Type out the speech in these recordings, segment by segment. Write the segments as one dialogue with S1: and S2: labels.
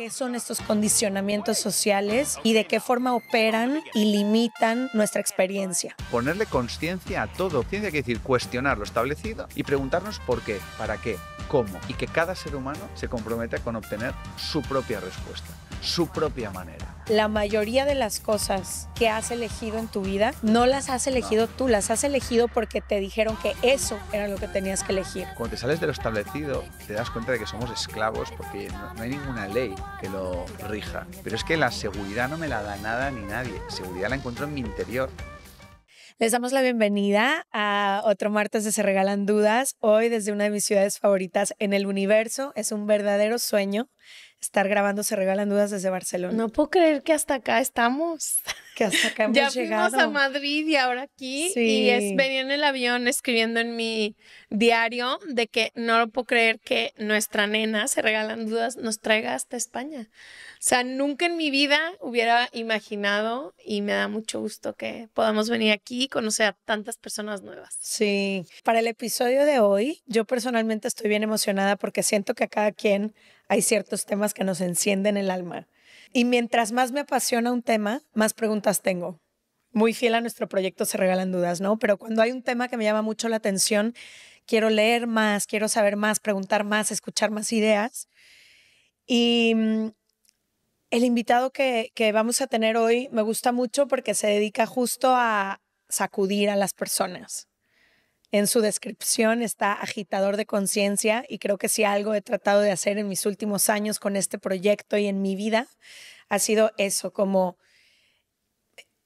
S1: qué son estos condicionamientos sociales y de qué forma operan y limitan nuestra experiencia.
S2: Ponerle conciencia a todo. tiene que decir cuestionar lo establecido y preguntarnos por qué, para qué, cómo y que cada ser humano se comprometa con obtener su propia respuesta, su propia manera.
S1: La mayoría de las cosas que has elegido en tu vida no las has elegido tú, las has elegido porque te dijeron que eso era lo que tenías que elegir.
S2: Cuando te sales de lo establecido, te das cuenta de que somos esclavos porque no, no hay ninguna ley que lo rija. Pero es que la seguridad no me la da nada ni nadie, seguridad la encuentro en mi interior
S1: les damos la bienvenida a otro martes de Se Regalan Dudas, hoy desde una de mis ciudades favoritas en el universo. Es un verdadero sueño estar grabando Se Regalan Dudas desde Barcelona. No puedo creer que hasta acá estamos. Que hasta acá hemos ya llegado. fuimos a
S3: Madrid y ahora aquí. Y es, venía en el avión escribiendo en mi diario de que no lo puedo creer que nuestra nena, Se Regalan Dudas, nos traiga hasta España. O sea, nunca en mi vida hubiera imaginado y me da mucho gusto que podamos venir aquí y conocer a tantas personas nuevas.
S1: Sí, para el episodio de hoy, yo personalmente estoy bien emocionada porque siento que a cada quien hay ciertos temas que nos encienden el alma. Y mientras más me apasiona un tema, más preguntas tengo. Muy fiel a nuestro proyecto Se Regalan Dudas, ¿no? Pero cuando hay un tema que me llama mucho la atención, quiero leer más, quiero saber más, preguntar más, escuchar más ideas. Y mm, el invitado que, vamos a tener hoy me gusta mucho porque se dedica justo a sacudir a las personas. En su descripción está agitador de conciencia y creo que si algo he tratado de hacer en mis últimos años con este proyecto y en mi vida ha sido eso, como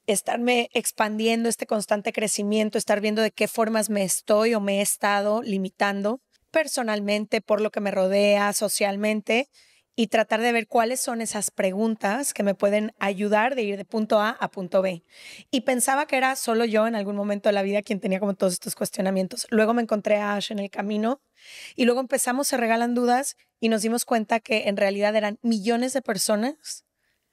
S1: estarme expandiendo este constante crecimiento, estar viendo de qué formas me estoy o me he estado limitando personalmente por lo que me rodea, socialmente y tratar de ver cuáles son esas preguntas que me pueden ayudar de ir de punto A a punto B. Y pensaba que era solo yo en algún momento de la vida quien tenía como todos estos cuestionamientos. Luego me encontré a Ash en el camino y luego empezamos, se regalan dudas y nos dimos cuenta que en realidad eran millones de personas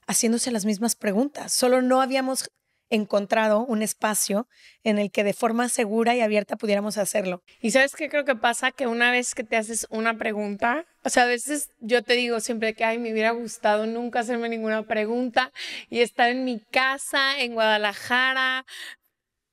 S1: haciéndose las mismas preguntas. Solo no habíamos encontrado un espacio en el que de forma segura y abierta pudiéramos hacerlo. Y sabes qué creo que
S3: pasa que una vez que te haces una pregunta, o sea, a veces yo te digo siempre que, ay, me hubiera gustado nunca hacerme ninguna pregunta y estar en mi casa, en Guadalajara.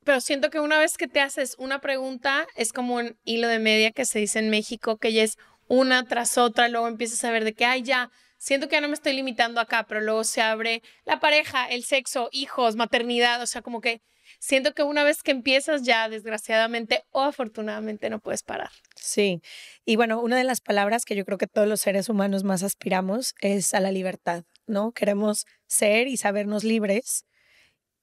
S3: Pero siento que una vez que te haces una pregunta, es como un hilo de media que se dice en México, que ya es una tras otra, luego empiezas a ver de que, ay, ya, siento que ya no me estoy limitando acá, pero luego se abre la pareja, el sexo, hijos, maternidad, o sea, como que siento que una vez que empiezas ya, desgraciadamente o afortunadamente, no puedes parar.
S1: Sí, y bueno, una de las palabras que yo creo que todos los seres humanos más aspiramos es a la libertad, ¿no? Queremos ser y sabernos libres.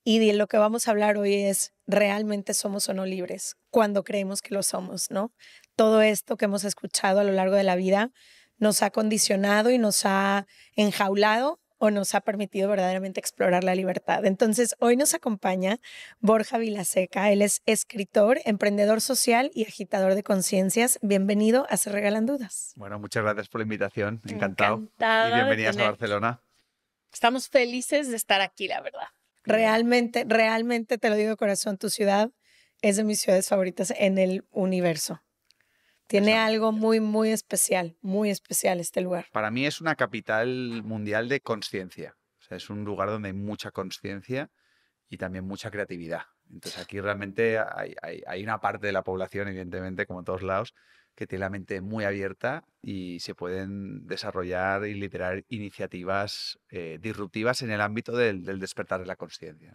S1: Y de lo que vamos a hablar hoy es, ¿realmente somos o no libres? Cuando creemos que lo somos, ¿no? Todo esto que hemos escuchado a lo largo de la vida nos ha condicionado y nos ha enjaulado o nos ha permitido verdaderamente explorar la libertad. Entonces, hoy nos acompaña Borja Vilaseca. Él es escritor, emprendedor social y agitador de conciencias. Bienvenido a Se Regalan Dudas.
S2: Bueno, muchas gracias por la invitación. Encantado. y bienvenidas a Barcelona.
S1: Estamos felices de estar aquí, la verdad. Realmente, realmente te lo digo de corazón, tu ciudad es de mis ciudades favoritas en el universo. Tiene algo muy, muy especial, muy especial este lugar.
S2: Para mí es una capital mundial de conciencia. O sea, es un lugar donde hay mucha conciencia y también mucha creatividad. Entonces aquí realmente hay, una parte de la población, evidentemente, como en todos lados, que tiene la mente muy abierta y se pueden desarrollar y liderar iniciativas eh, disruptivas en el ámbito del, despertar de la conciencia.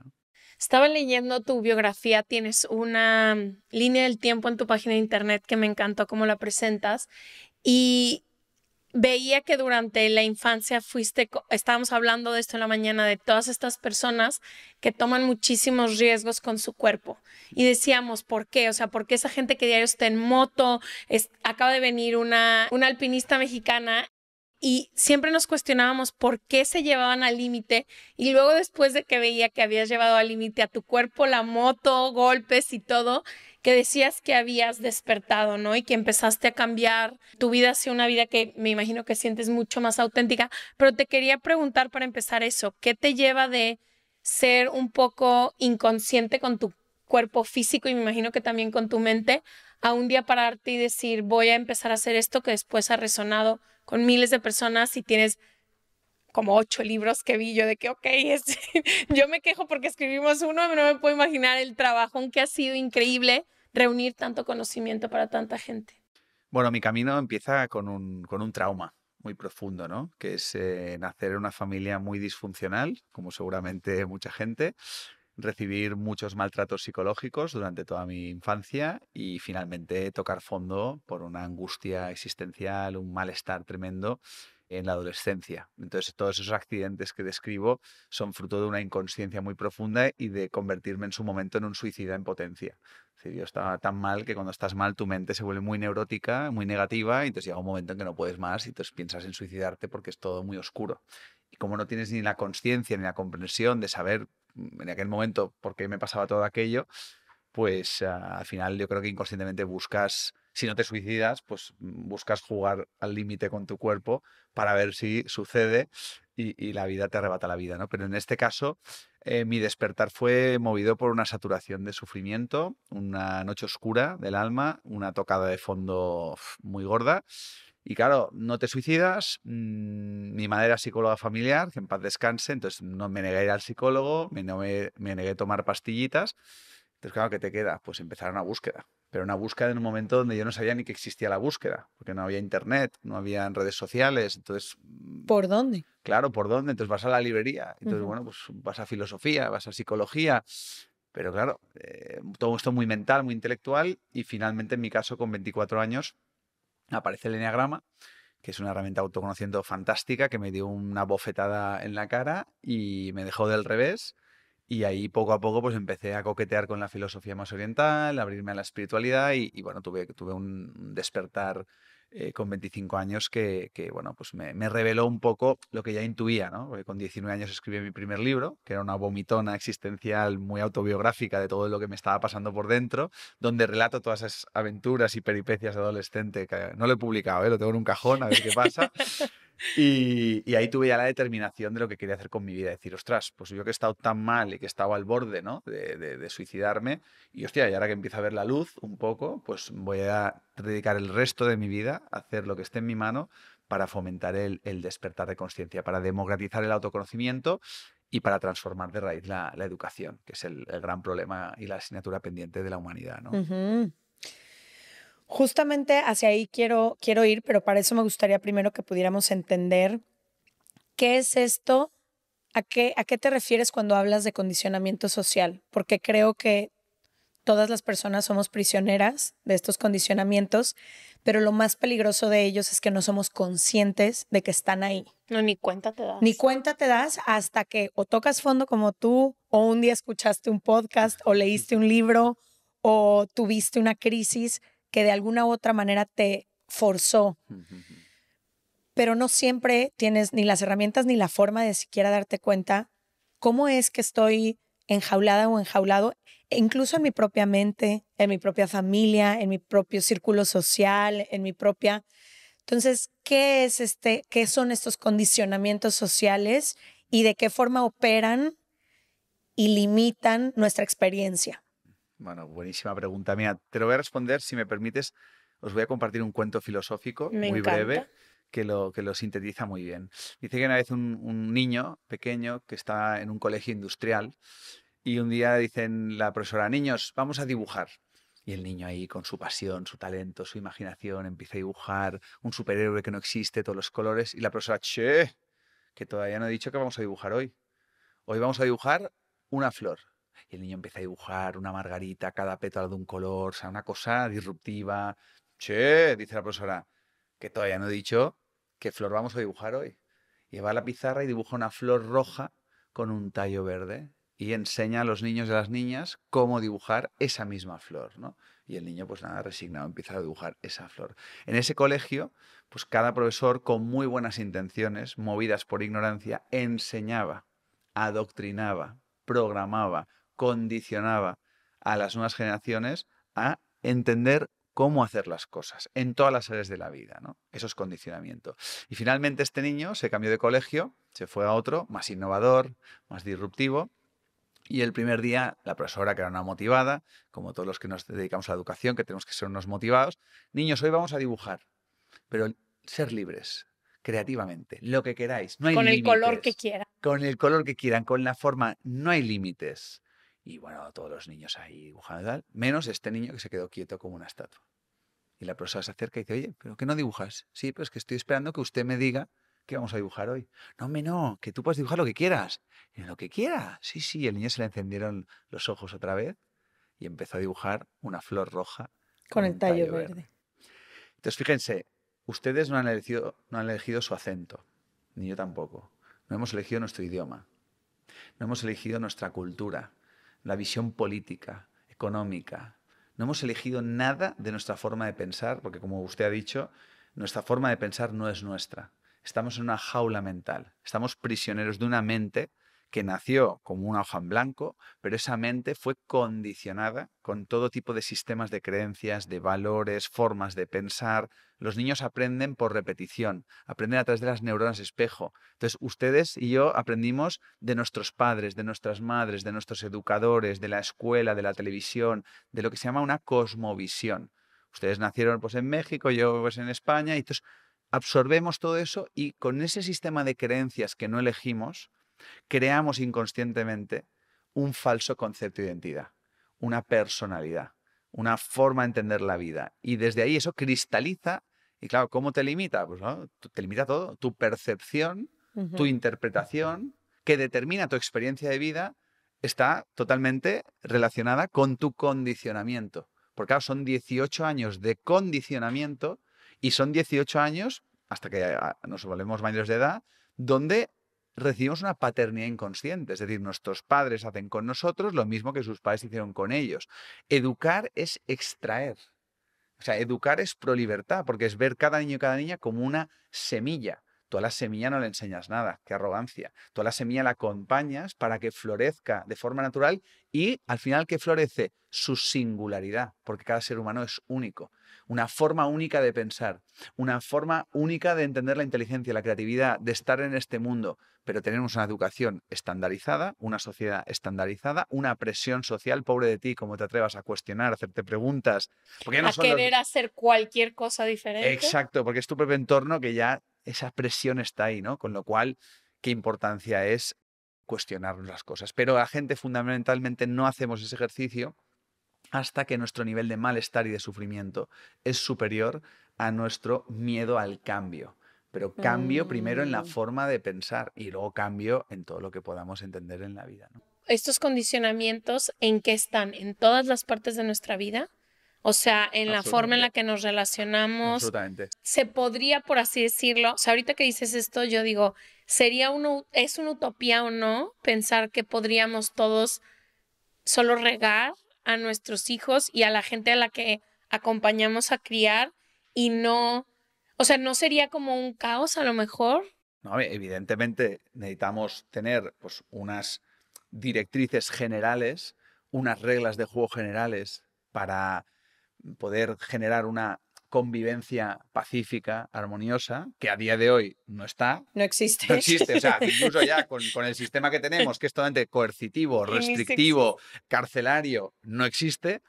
S3: Estaba leyendo tu biografía, tienes una mm, línea del tiempo en tu página de internet que me encantó cómo la presentas y veía que durante la infancia fuiste, estábamos hablando de esto en la mañana, de todas estas personas que toman muchísimos riesgos con su cuerpo. Y decíamos, ¿por qué? O sea, ¿por qué esa gente que diario está en moto? acaba de venir una, una alpinista mexicana y siempre nos cuestionábamos por qué se llevaban al límite y luego después de que veía que habías llevado al límite a tu cuerpo, la moto, golpes y todo, que decías que habías despertado, ¿no? Y que empezaste a cambiar tu vida hacia una vida que me imagino que sientes mucho más auténtica, pero te quería preguntar para empezar eso, ¿qué te lleva de ser un poco inconsciente con tu cuerpo físico y me imagino que también con tu mente a un día pararte y decir, voy a empezar a hacer esto que después ha resonado con miles de personas y tienes como ocho libros que vi yo de que, ok, este, yo me quejo porque escribimos uno, no me puedo imaginar el trabajo, aunque ha sido increíble reunir tanto conocimiento para tanta gente.
S2: Bueno, mi camino empieza con un, trauma muy profundo, ¿no? Que es eh, nacer en una familia muy disfuncional, como seguramente mucha gente, recibir muchos maltratos psicológicos durante toda mi infancia y finalmente tocar fondo por una angustia existencial, un malestar tremendo en la adolescencia. Entonces, todos esos accidentes que describo son fruto de una inconsciencia muy profunda y de convertirme en su momento en un suicida en potencia. Si yo estaba tan mal que cuando estás mal tu mente se vuelve muy neurótica, muy negativa, y entonces llega un momento en que no puedes más y entonces piensas en suicidarte porque es todo muy oscuro. Y como no tienes ni la conciencia ni la comprensión de saber en aquel momento por qué me pasaba todo aquello, pues ah, al final yo creo que inconscientemente buscas, si no te suicidas, pues mm, buscas jugar al límite con tu cuerpo para ver si sucede y, la vida te arrebata la vida, ¿no? Pero en este caso, eh, mi despertar fue movido por una saturación de sufrimiento, una noche oscura del alma, una tocada de fondo muy gorda y claro, no te suicidas. Mm, mi madre era psicóloga familiar, que en paz descanse, entonces no me negué a ir al psicólogo, me, negué a tomar pastillitas. Entonces, claro, ¿qué te queda? Pues empezar una búsqueda. Pero una búsqueda en un momento donde yo no sabía ni que existía la búsqueda, porque no había internet, no había redes sociales. Entonces. Mm, ¿Por dónde? Claro, ¿por dónde? Entonces vas a la librería. Entonces, bueno, pues vas a filosofía, vas a psicología. Pero claro, eh, todo esto muy mental, muy intelectual. Y finalmente, en mi caso, con 24 años, aparece el enneagrama, que es una herramienta autoconociendo fantástica que me dio una bofetada en la cara y me dejó del revés. Y ahí poco a poco pues empecé a coquetear con la filosofía más oriental, abrirme a la espiritualidad y, y bueno, tuve, tuve un despertar eh, con 25 años que, bueno, pues me, me, reveló un poco lo que ya intuía, ¿no? Porque con 19 años escribí mi primer libro, que era una vomitona existencial muy autobiográfica de todo lo que me estaba pasando por dentro, donde relato todas esas aventuras y peripecias de adolescente que no lo he publicado, ¿eh? lo tengo en un cajón a ver qué pasa. Y, ahí tuve ya la determinación de lo que quería hacer con mi vida. Decir, ostras, pues yo que he estado tan mal y que estaba al borde ¿no? de, suicidarme, y hostia, y ahora que empieza a ver la luz un poco, pues voy a dedicar el resto de mi vida a hacer lo que esté en mi mano para fomentar el, despertar de conciencia, para democratizar el autoconocimiento y para transformar de raíz la, educación, que es el, gran problema y la asignatura pendiente de la humanidad. ¿no?
S1: Justamente hacia ahí quiero, quiero ir, pero para eso me gustaría primero que pudiéramos entender qué es esto, a qué, a qué te refieres cuando hablas de condicionamiento social, porque creo que todas las personas somos prisioneras de estos condicionamientos, pero lo más peligroso de ellos es que no somos conscientes de que están ahí.
S3: No, ni cuenta te das.
S1: Ni cuenta te das hasta que o tocas fondo como tú, o un día escuchaste un podcast, o leíste un libro, o tuviste una crisis, que de alguna u otra manera te forzó. Pero no siempre tienes ni las herramientas ni la forma de siquiera darte cuenta cómo es que estoy enjaulada o enjaulado, e incluso en mi propia mente, en mi propia familia, en mi propio círculo social, en mi propia... Entonces, ¿qué es este qué son estos condicionamientos sociales y de qué forma operan y limitan nuestra experiencia?
S2: Bueno, buenísima pregunta. mía, te lo voy a responder, si me permites, os voy a compartir un cuento filosófico muy breve que lo, que lo sintetiza muy bien. Dice que una vez un, niño pequeño que está en un colegio industrial y un día dicen la profesora, niños, vamos a dibujar. Y el niño ahí con su pasión, su talento, su imaginación empieza a dibujar un superhéroe que no existe, todos los colores. Y la profesora, che, que todavía no he dicho que vamos a dibujar hoy. Hoy vamos a dibujar una flor y el niño empieza a dibujar una margarita, cada pétalo de un color, o sea, una cosa disruptiva. Che, dice la profesora, que todavía no he dicho qué flor vamos a dibujar hoy. Y va a la pizarra y dibuja una flor roja con un tallo verde y enseña a los niños y a las niñas cómo dibujar esa misma flor, ¿no? Y el niño, pues nada, resignado, empieza a dibujar esa flor. En ese colegio, pues cada profesor con muy buenas intenciones, movidas por ignorancia, enseñaba, adoctrinaba, programaba, condicionaba a las nuevas generaciones a entender cómo hacer las cosas en todas las áreas de la vida, ¿no? Eso es condicionamiento. Y finalmente este niño se cambió de colegio, se fue a otro, más innovador, más disruptivo, y el primer día, la profesora, que era una motivada, como todos los que nos dedicamos a la educación, que tenemos que ser unos motivados, niños, hoy vamos a dibujar, pero ser libres, creativamente, lo que queráis, no hay Con el color que quieran. Con el color que quieran, con la forma, no hay límites. Y bueno, todos los niños ahí dibujando y tal, menos este niño que se quedó quieto como una estatua. Y la profesora se acerca y dice, oye, ¿pero qué no dibujas? Sí, pues que estoy esperando que usted me diga qué vamos a dibujar hoy. No, hombre, no, que tú puedes dibujar lo que quieras. lo que quiera. Sí, sí, el niño se le encendieron los ojos otra vez y empezó a dibujar una flor roja.
S1: Con, el tallo, verde. verde.
S2: Entonces, fíjense, ustedes no han, elegido, no han elegido su acento, ni yo tampoco. No hemos elegido nuestro idioma. No hemos elegido nuestra cultura la visión política, económica. No hemos elegido nada de nuestra forma de pensar, porque como usted ha dicho, nuestra forma de pensar no es nuestra. Estamos en una jaula mental, estamos prisioneros de una mente que nació como una hoja en blanco, pero esa mente fue condicionada con todo tipo de sistemas de creencias, de valores, formas de pensar. Los niños aprenden por repetición, aprenden a través de las neuronas espejo. Entonces, ustedes y yo aprendimos de nuestros padres, de nuestras madres, de nuestros educadores, de la escuela, de la televisión, de lo que se llama una cosmovisión. Ustedes nacieron pues, en México, yo pues, en España, y entonces absorbemos todo eso y con ese sistema de creencias que no elegimos, creamos inconscientemente un falso concepto de identidad, una personalidad, una forma de entender la vida. Y desde ahí eso cristaliza. Y claro, ¿cómo te limita? Pues te limita todo, tu percepción, tu interpretación, que determina tu experiencia de vida, está totalmente relacionada con tu condicionamiento. Porque claro, son 18 años de condicionamiento y son 18 años, hasta que ah, nos volvemos mayores de edad, donde recibimos una paternidad inconsciente, es decir, nuestros padres hacen con nosotros lo mismo que sus padres hicieron con ellos. Educar es extraer. O sea, educar es prolibertad, porque es ver cada niño y cada niña como una semilla. Toda la semilla no le enseñas nada, qué arrogancia. Toda la semilla la acompañas para que florezca de forma natural y al final que florece su singularidad, porque cada ser humano es único. Una forma única de pensar, una forma única de entender la inteligencia, la creatividad, de estar en este mundo pero tenemos una educación estandarizada, una sociedad estandarizada, una presión social, pobre de ti, como te atrevas a cuestionar, a hacerte preguntas. Porque a querer
S3: hacer cualquier cosa diferente.
S2: Exacto, porque es tu propio entorno que ya esa presión está ahí, ¿no? Con lo cual, qué importancia es cuestionar las cosas. Pero la gente fundamentalmente no hacemos ese ejercicio hasta que nuestro nivel de malestar y de sufrimiento es superior a nuestro miedo al cambio. Pero cambio primero en la mm. forma de pensar y luego cambio en todo lo que podamos entender en la vida. ¿no?
S3: ¿Estos condicionamientos en qué están? ¿En todas las partes de nuestra vida? O sea, en la forma en la que nos relacionamos. Absolutamente. Se podría, por así decirlo, o sea, ahorita que dices esto, yo digo, ¿sería uno, es una utopía o no pensar que podríamos todos solo regar a nuestros hijos y a la gente a la que acompañamos a criar y no o sea, ¿no sería como un caos a lo mejor?
S2: No, e, evidentemente necesitamos tener pues, unas directrices generales, unas reglas de juego generales para poder generar una convivencia pacífica, armoniosa, que a día de hoy no está. No
S1: existe. No existe. O sea, incluso ya con,
S2: con el sistema que tenemos, que es totalmente coercitivo, restrictivo, carcelario, no existe.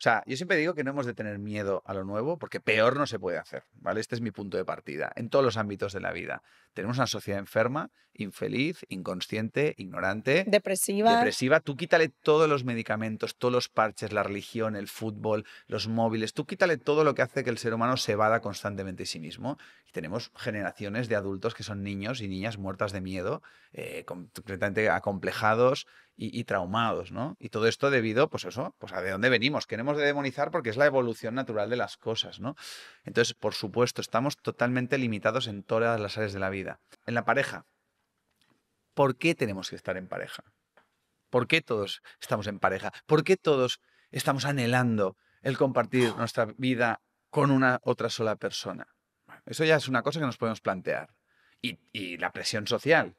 S2: O sea, yo siempre digo que no hemos de tener miedo a lo nuevo porque peor no se puede hacer, ¿vale? Este es mi punto de partida en todos los ámbitos de la vida. Tenemos una sociedad enferma, infeliz, inconsciente, ignorante.
S1: Depresiva. Depresiva.
S2: Tú quítale todos los medicamentos, todos los parches, la religión, el fútbol, los móviles. Tú quítale todo lo que hace que el ser humano se vada constantemente a sí mismo. Y tenemos generaciones de adultos que son niños y niñas muertas de miedo, eh, completamente acomplejados y, traumados, ¿no? Y todo esto debido, pues eso, pues a de dónde venimos. Queremos de demonizar porque es la evolución natural de las cosas, ¿no? Entonces, por supuesto, estamos totalmente limitados en todas las áreas de la vida. En la pareja, ¿por qué tenemos que estar en pareja? ¿Por qué todos estamos en pareja? ¿Por qué todos estamos anhelando el compartir nuestra vida con una otra sola persona? eso ya es una cosa que nos podemos plantear. Y, y la presión social.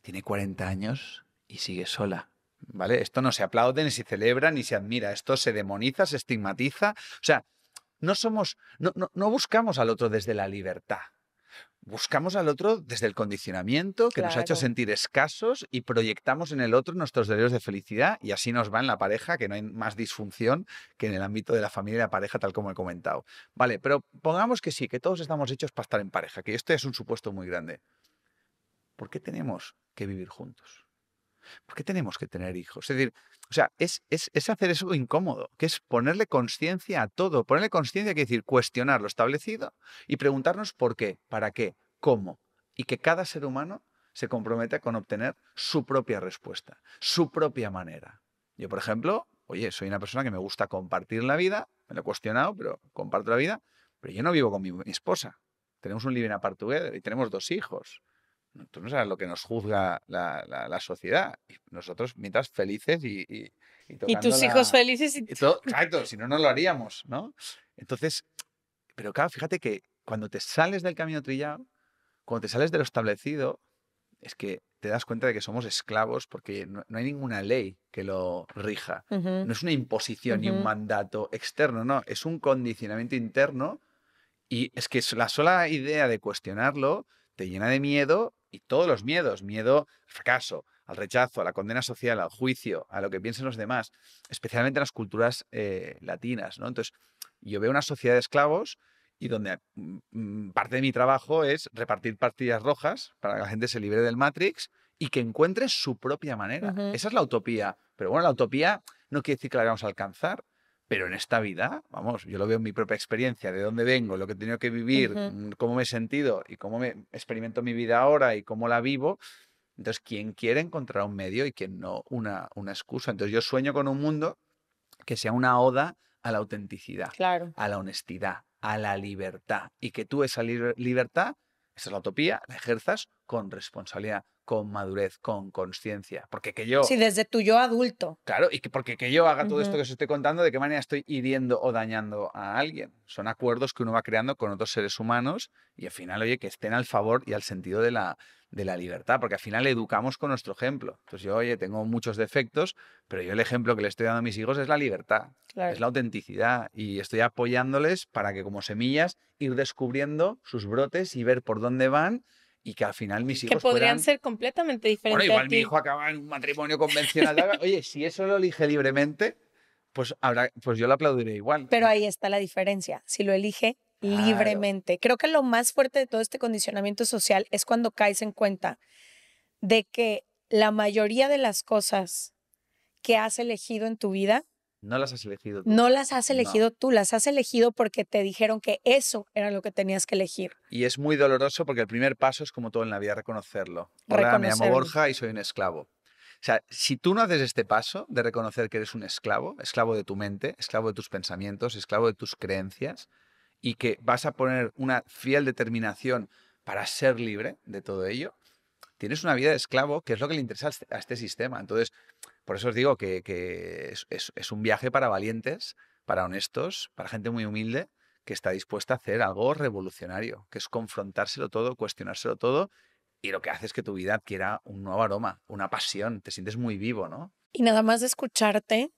S2: Tiene 40 años y sigue sola. Esto no se aplaude, ni se celebra, ni se admira. Esto se demoniza, se estigmatiza. O sea, no somos, no, no, buscamos al otro desde la libertad. Buscamos al otro desde el condicionamiento que nos ha hecho sentir escasos y proyectamos en el otro nuestros deseos de felicidad y así nos va en la pareja, que no hay más disfunción que en el ámbito de la familia y la pareja, tal como he comentado. Vale, pero pongamos que sí, que todos estamos hechos para estar en pareja, que esto es un supuesto muy grande. ¿Por qué tenemos que vivir juntos? ¿Por qué tenemos que tener hijos? Es decir, o sea, es, hacer eso incómodo, que es ponerle conciencia a todo, ponerle conciencia quiere decir cuestionar lo establecido y preguntarnos por qué, para qué, cómo, y que cada ser humano se comprometa con obtener su propia respuesta, su propia manera. Yo, por ejemplo, oye, soy una persona que me gusta compartir la vida, me lo he cuestionado, pero comparto la vida, pero yo no vivo con mi, mi esposa. Tenemos un living apart together y tenemos dos hijos tú no sabes lo que nos juzga la, sociedad. Y nosotros, mientras felices y. Y, tus hijos felices. Y... exacto, si no, no lo haríamos, ¿no? Entonces, pero claro, fíjate que cuando te sales del camino trillado, cuando te sales de lo establecido, es que te das cuenta de que somos esclavos porque no, hay ninguna ley que lo rija. No es una imposición ni un mandato externo, no, es un condicionamiento interno. Y es que la sola idea de cuestionarlo te llena de miedo y todos los miedos, miedo al fracaso, al rechazo, a la condena social, al juicio, a lo que piensen los demás, especialmente en las culturas eh, latinas, ¿no? Entonces, yo veo una sociedad de esclavos y donde mm, mm, parte de mi trabajo es repartir partidas rojas para que la gente se libre del Matrix y que encuentre su propia manera. Esa es la utopía. Pero bueno, la utopía no quiere decir que la vamos a alcanzar. Pero en esta vida, vamos, yo lo veo en mi propia experiencia, de dónde vengo, lo que he tenido que vivir, mm, cómo me he sentido y cómo me experimento mi vida ahora y cómo la vivo. Entonces, quien quiere encontrar un medio y quien no, una, una excusa. Entonces, yo sueño con un mundo que sea una oda a la autenticidad, a la honestidad, a la libertad y que tú esa libertad, esa es la utopía, la ejerzas con responsabilidad, con madurez, con conciencia. Porque que yo. Sí,
S1: desde tu yo adulto.
S2: Claro, y porque que yo haga todo esto que os estoy contando, de qué manera estoy hiriendo o dañando a alguien. Son acuerdos que uno va creando con otros seres humanos y al final, oye, que estén al favor y al sentido de la, de la libertad, porque al final educamos con nuestro ejemplo. Entonces yo, oye, tengo muchos defectos, pero yo el ejemplo que le estoy dando a mis hijos es la libertad, es la autenticidad y estoy apoyándoles para que como semillas ir descubriendo sus brotes y ver por dónde van y que al final mis hijos. Que podrían
S3: ser completamente
S1: diferentes. Bueno, igual mi hijo
S2: acaba en un matrimonio convencional. Oye, si eso lo elige libremente, pues, pues yo lo aplaudiré igual.
S1: Pero ahí está la diferencia. Si lo elige libremente. Creo que lo más fuerte de todo este condicionamiento social es cuando caes en cuenta de que la mayoría de las cosas que has elegido en tu vida
S2: no las has elegido tú. No las has elegido
S1: tú, las has elegido porque te dijeron que eso era lo que tenías que elegir.
S2: Y es muy doloroso porque el primer paso es como todo en la vida, reconocerlo. Hola, me llamo Borja y soy un esclavo. O sea, si tú no haces este paso de reconocer que eres un esclavo, esclavo de tu mente, esclavo de tus pensamientos, esclavo de tus creencias, y que vas a poner una fiel determinación para ser libre de todo ello, tienes una vida de esclavo, que es lo que le interesa a este, este sistema. Entonces, por eso os digo que, es, un viaje para valientes, para honestos, para gente muy humilde que está dispuesta a hacer algo revolucionario, que es confrontárselo todo, cuestionárselo todo, y lo que hace es que tu vida adquiera un nuevo aroma, una pasión, te sientes muy vivo, ¿no?
S1: Y nada más de escucharte,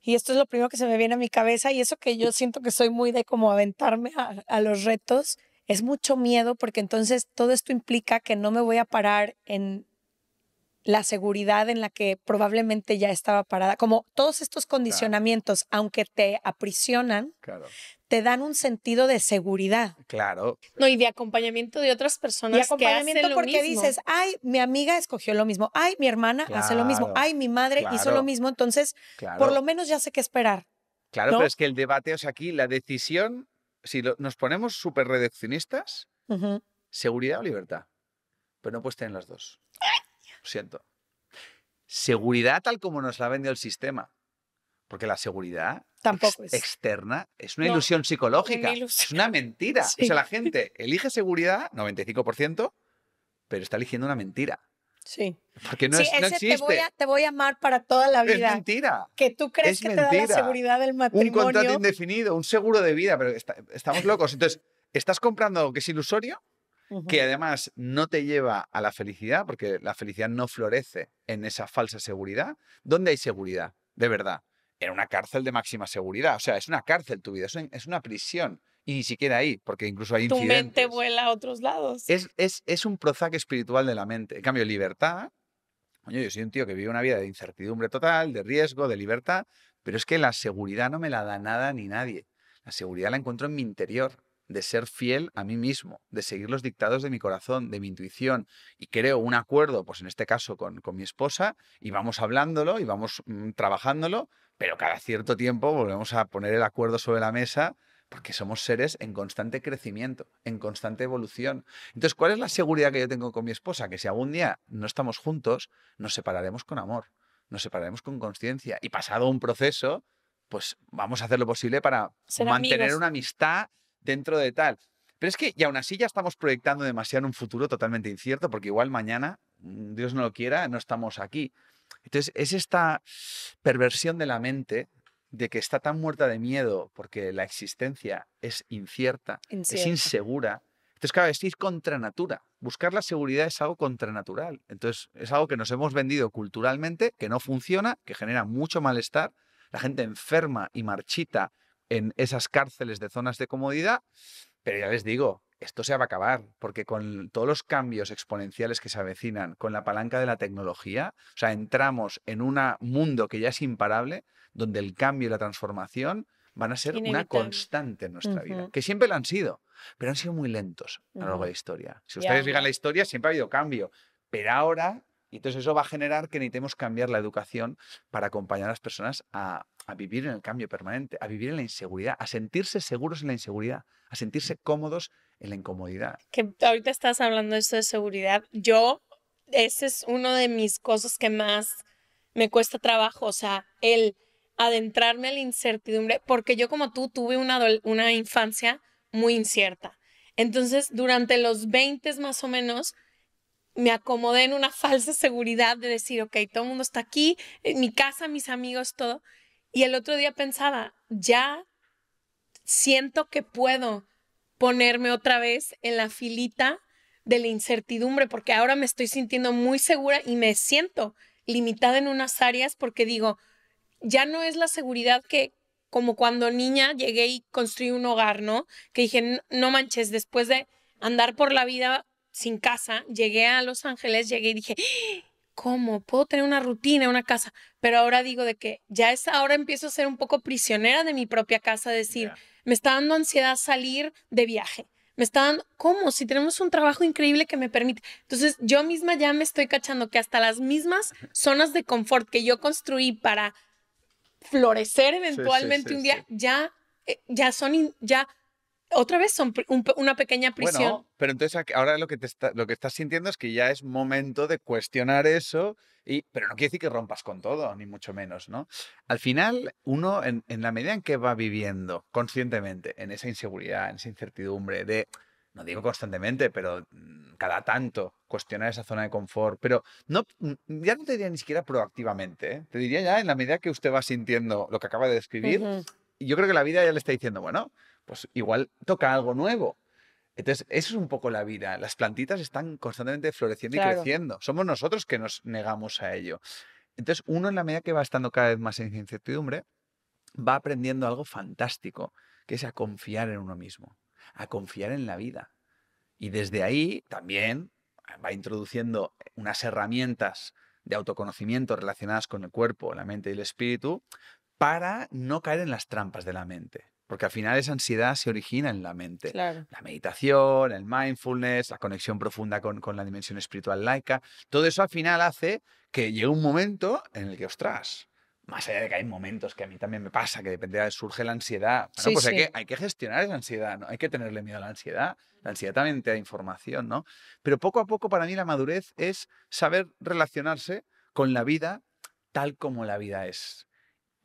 S1: y esto es lo primero que se me viene a mi cabeza y eso que yo siento que soy muy de como aventarme a, los retos, es mucho miedo porque entonces todo esto implica que no me voy a parar en la seguridad en la que probablemente ya estaba parada. Como todos estos condicionamientos, aunque te aprisionan, te dan un sentido de seguridad. Claro. No, y de acompañamiento de otras personas. acompañamiento porque dices, ay, mi amiga escogió lo mismo, ay, mi hermana hace lo mismo, ay, mi madre hizo lo mismo, entonces por lo menos ya sé qué esperar.
S2: Claro, pero es que el debate, o sea, aquí la decisión, si nos ponemos súper reduccionistas, seguridad o libertad, pero no puedes tener las dos siento. Seguridad tal como nos la vende el sistema. Porque la seguridad externa es una ilusión psicológica. Es una mentira. O sea, la gente elige seguridad, 95%, pero está eligiendo una mentira. Sí. Porque no, existe.
S1: Te voy, a, amar para toda la vida. Es mentira. Que tú crees que te da seguridad del matrimonio. Un contrato
S2: indefinido, un seguro de vida, pero estamos locos. Entonces, estás comprando algo que es ilusorio que además no te lleva a la felicidad, porque la felicidad no florece en esa falsa seguridad. ¿Dónde hay seguridad? De verdad. En una cárcel de máxima seguridad. O sea, es una cárcel tu vida, es una prisión. Y ni siquiera ahí, porque incluso hay incidentes. Tu mente
S3: vuela a otros lados.
S2: Es, es un prozac espiritual de la mente. En cambio, libertad yo soy un tío que vive una vida de incertidumbre total, de riesgo, de libertad, pero es que la seguridad no me la da nada ni nadie. La seguridad la encuentro en mi interior de ser fiel a mí mismo, de seguir los dictados de mi corazón, de mi intuición, y creo un acuerdo, pues en este caso con, mi esposa, y vamos hablándolo y vamos mm, trabajándolo, pero cada cierto tiempo volvemos a poner el acuerdo sobre la mesa porque somos seres en constante crecimiento, en constante evolución. Entonces, ¿cuál es la seguridad que yo tengo con mi esposa? Que si algún día no estamos juntos, nos separaremos con amor, nos separaremos con conciencia y pasado un proceso, pues vamos a hacer lo posible para mantener una amistad dentro de tal. Pero es que, y aún así ya estamos proyectando demasiado un futuro totalmente incierto, porque igual mañana, mm, Dios no lo quiera, no estamos aquí. Entonces, es esta perversión de la mente de que está tan muerta de miedo porque la existencia es incierta, es insegura. Entonces, claro, es ir contra natura. Buscar la seguridad es algo contranatural. Entonces, es algo que nos hemos vendido culturalmente, que no funciona, que genera mucho malestar. La gente enferma y marchita en esas cárceles de zonas de comodidad, pero ya les digo, esto se va a acabar, porque con todos los cambios exponenciales que se avecinan, con la palanca de la tecnología, o sea, entramos en un mundo que ya es imparable, donde el cambio y la transformación van a ser una constante en nuestra vida, que siempre lo han sido, pero han sido muy lentos a lo largo de la historia. Si ustedes la historia, siempre ha habido cambio, pero ahora y entonces eso va a generar que necesitemos cambiar la educación para acompañar a las personas a, vivir en el cambio permanente, a vivir en la inseguridad, a sentirse seguros en la inseguridad, a sentirse cómodos en la incomodidad.
S3: Que ahorita estás hablando de eso de seguridad. Yo, ese es uno de mis cosas que más me cuesta trabajo, o sea, el adentrarme a la incertidumbre, porque yo como tú tuve una, una infancia muy incierta. Entonces, durante los 20 más o menos, me acomodé en una falsa seguridad de decir, ok, todo el mundo está aquí, en eh, mi casa, mis amigos, todo. Y el otro día pensaba, ya siento que puedo ponerme otra vez en la filita de la incertidumbre, porque ahora me estoy sintiendo muy segura y me siento limitada en unas áreas porque digo, ya no es la seguridad que como cuando niña llegué y construí un hogar, ¿no? Que dije, no manches, después de andar por la vida sin casa, llegué a Los Ángeles, llegué y dije, ¡Ah! ¿cómo puedo tener una rutina, una casa? Pero ahora digo de que ya es, ahora empiezo a ser un poco prisionera de mi propia casa, decir, me está dando ansiedad salir de viaje. Me está dando, ¿cómo? Si tenemos un trabajo increíble que me permite. Entonces, yo misma ya me estoy cachando que hasta las mismas zonas de confort que yo construí para florecer eventualmente un día, ya, eh, ya son, ya otra vez son una pequeña prisión. Bueno,
S2: pero entonces ahora lo que, te lo que estás sintiendo es que ya es momento de cuestionar eso, y, pero no quiere decir que rompas con todo, ni mucho menos, ¿no? Al final, uno, en, la medida en que va viviendo conscientemente en esa inseguridad, en esa incertidumbre de, no digo constantemente, pero mm, cada tanto cuestionar esa zona de confort, pero no, mm, ya no te diría ni siquiera proactivamente, ¿eh? te diría ya en la medida que usted va sintiendo lo que acaba de describir, yo creo que la vida ya le está diciendo, bueno, pues igual toca algo nuevo. Entonces, eso es un poco la vida. Las plantitas están constantemente floreciendo y creciendo. Somos nosotros que nos negamos a ello. Entonces, uno en la medida que va estando cada vez más en incertidumbre, va aprendiendo algo fantástico, que es a confiar en uno mismo, a confiar en la vida. Y desde ahí también va introduciendo unas herramientas de autoconocimiento relacionadas con el cuerpo, la mente y el espíritu para no caer en las trampas de la mente. Porque al final esa ansiedad se origina en la mente. La meditación, el mindfulness, la conexión profunda con, la dimensión espiritual laica, todo eso al final hace que llegue un momento en el que, ostras, más allá de que hay momentos que a mí también me pasa, que depende de surge la ansiedad, pues Hay, que, hay, que, gestionar esa ansiedad, ¿no? hay que tenerle miedo a la ansiedad, la ansiedad también te da información, ¿no? Pero poco a poco para mí la madurez es saber relacionarse con la vida tal como la vida es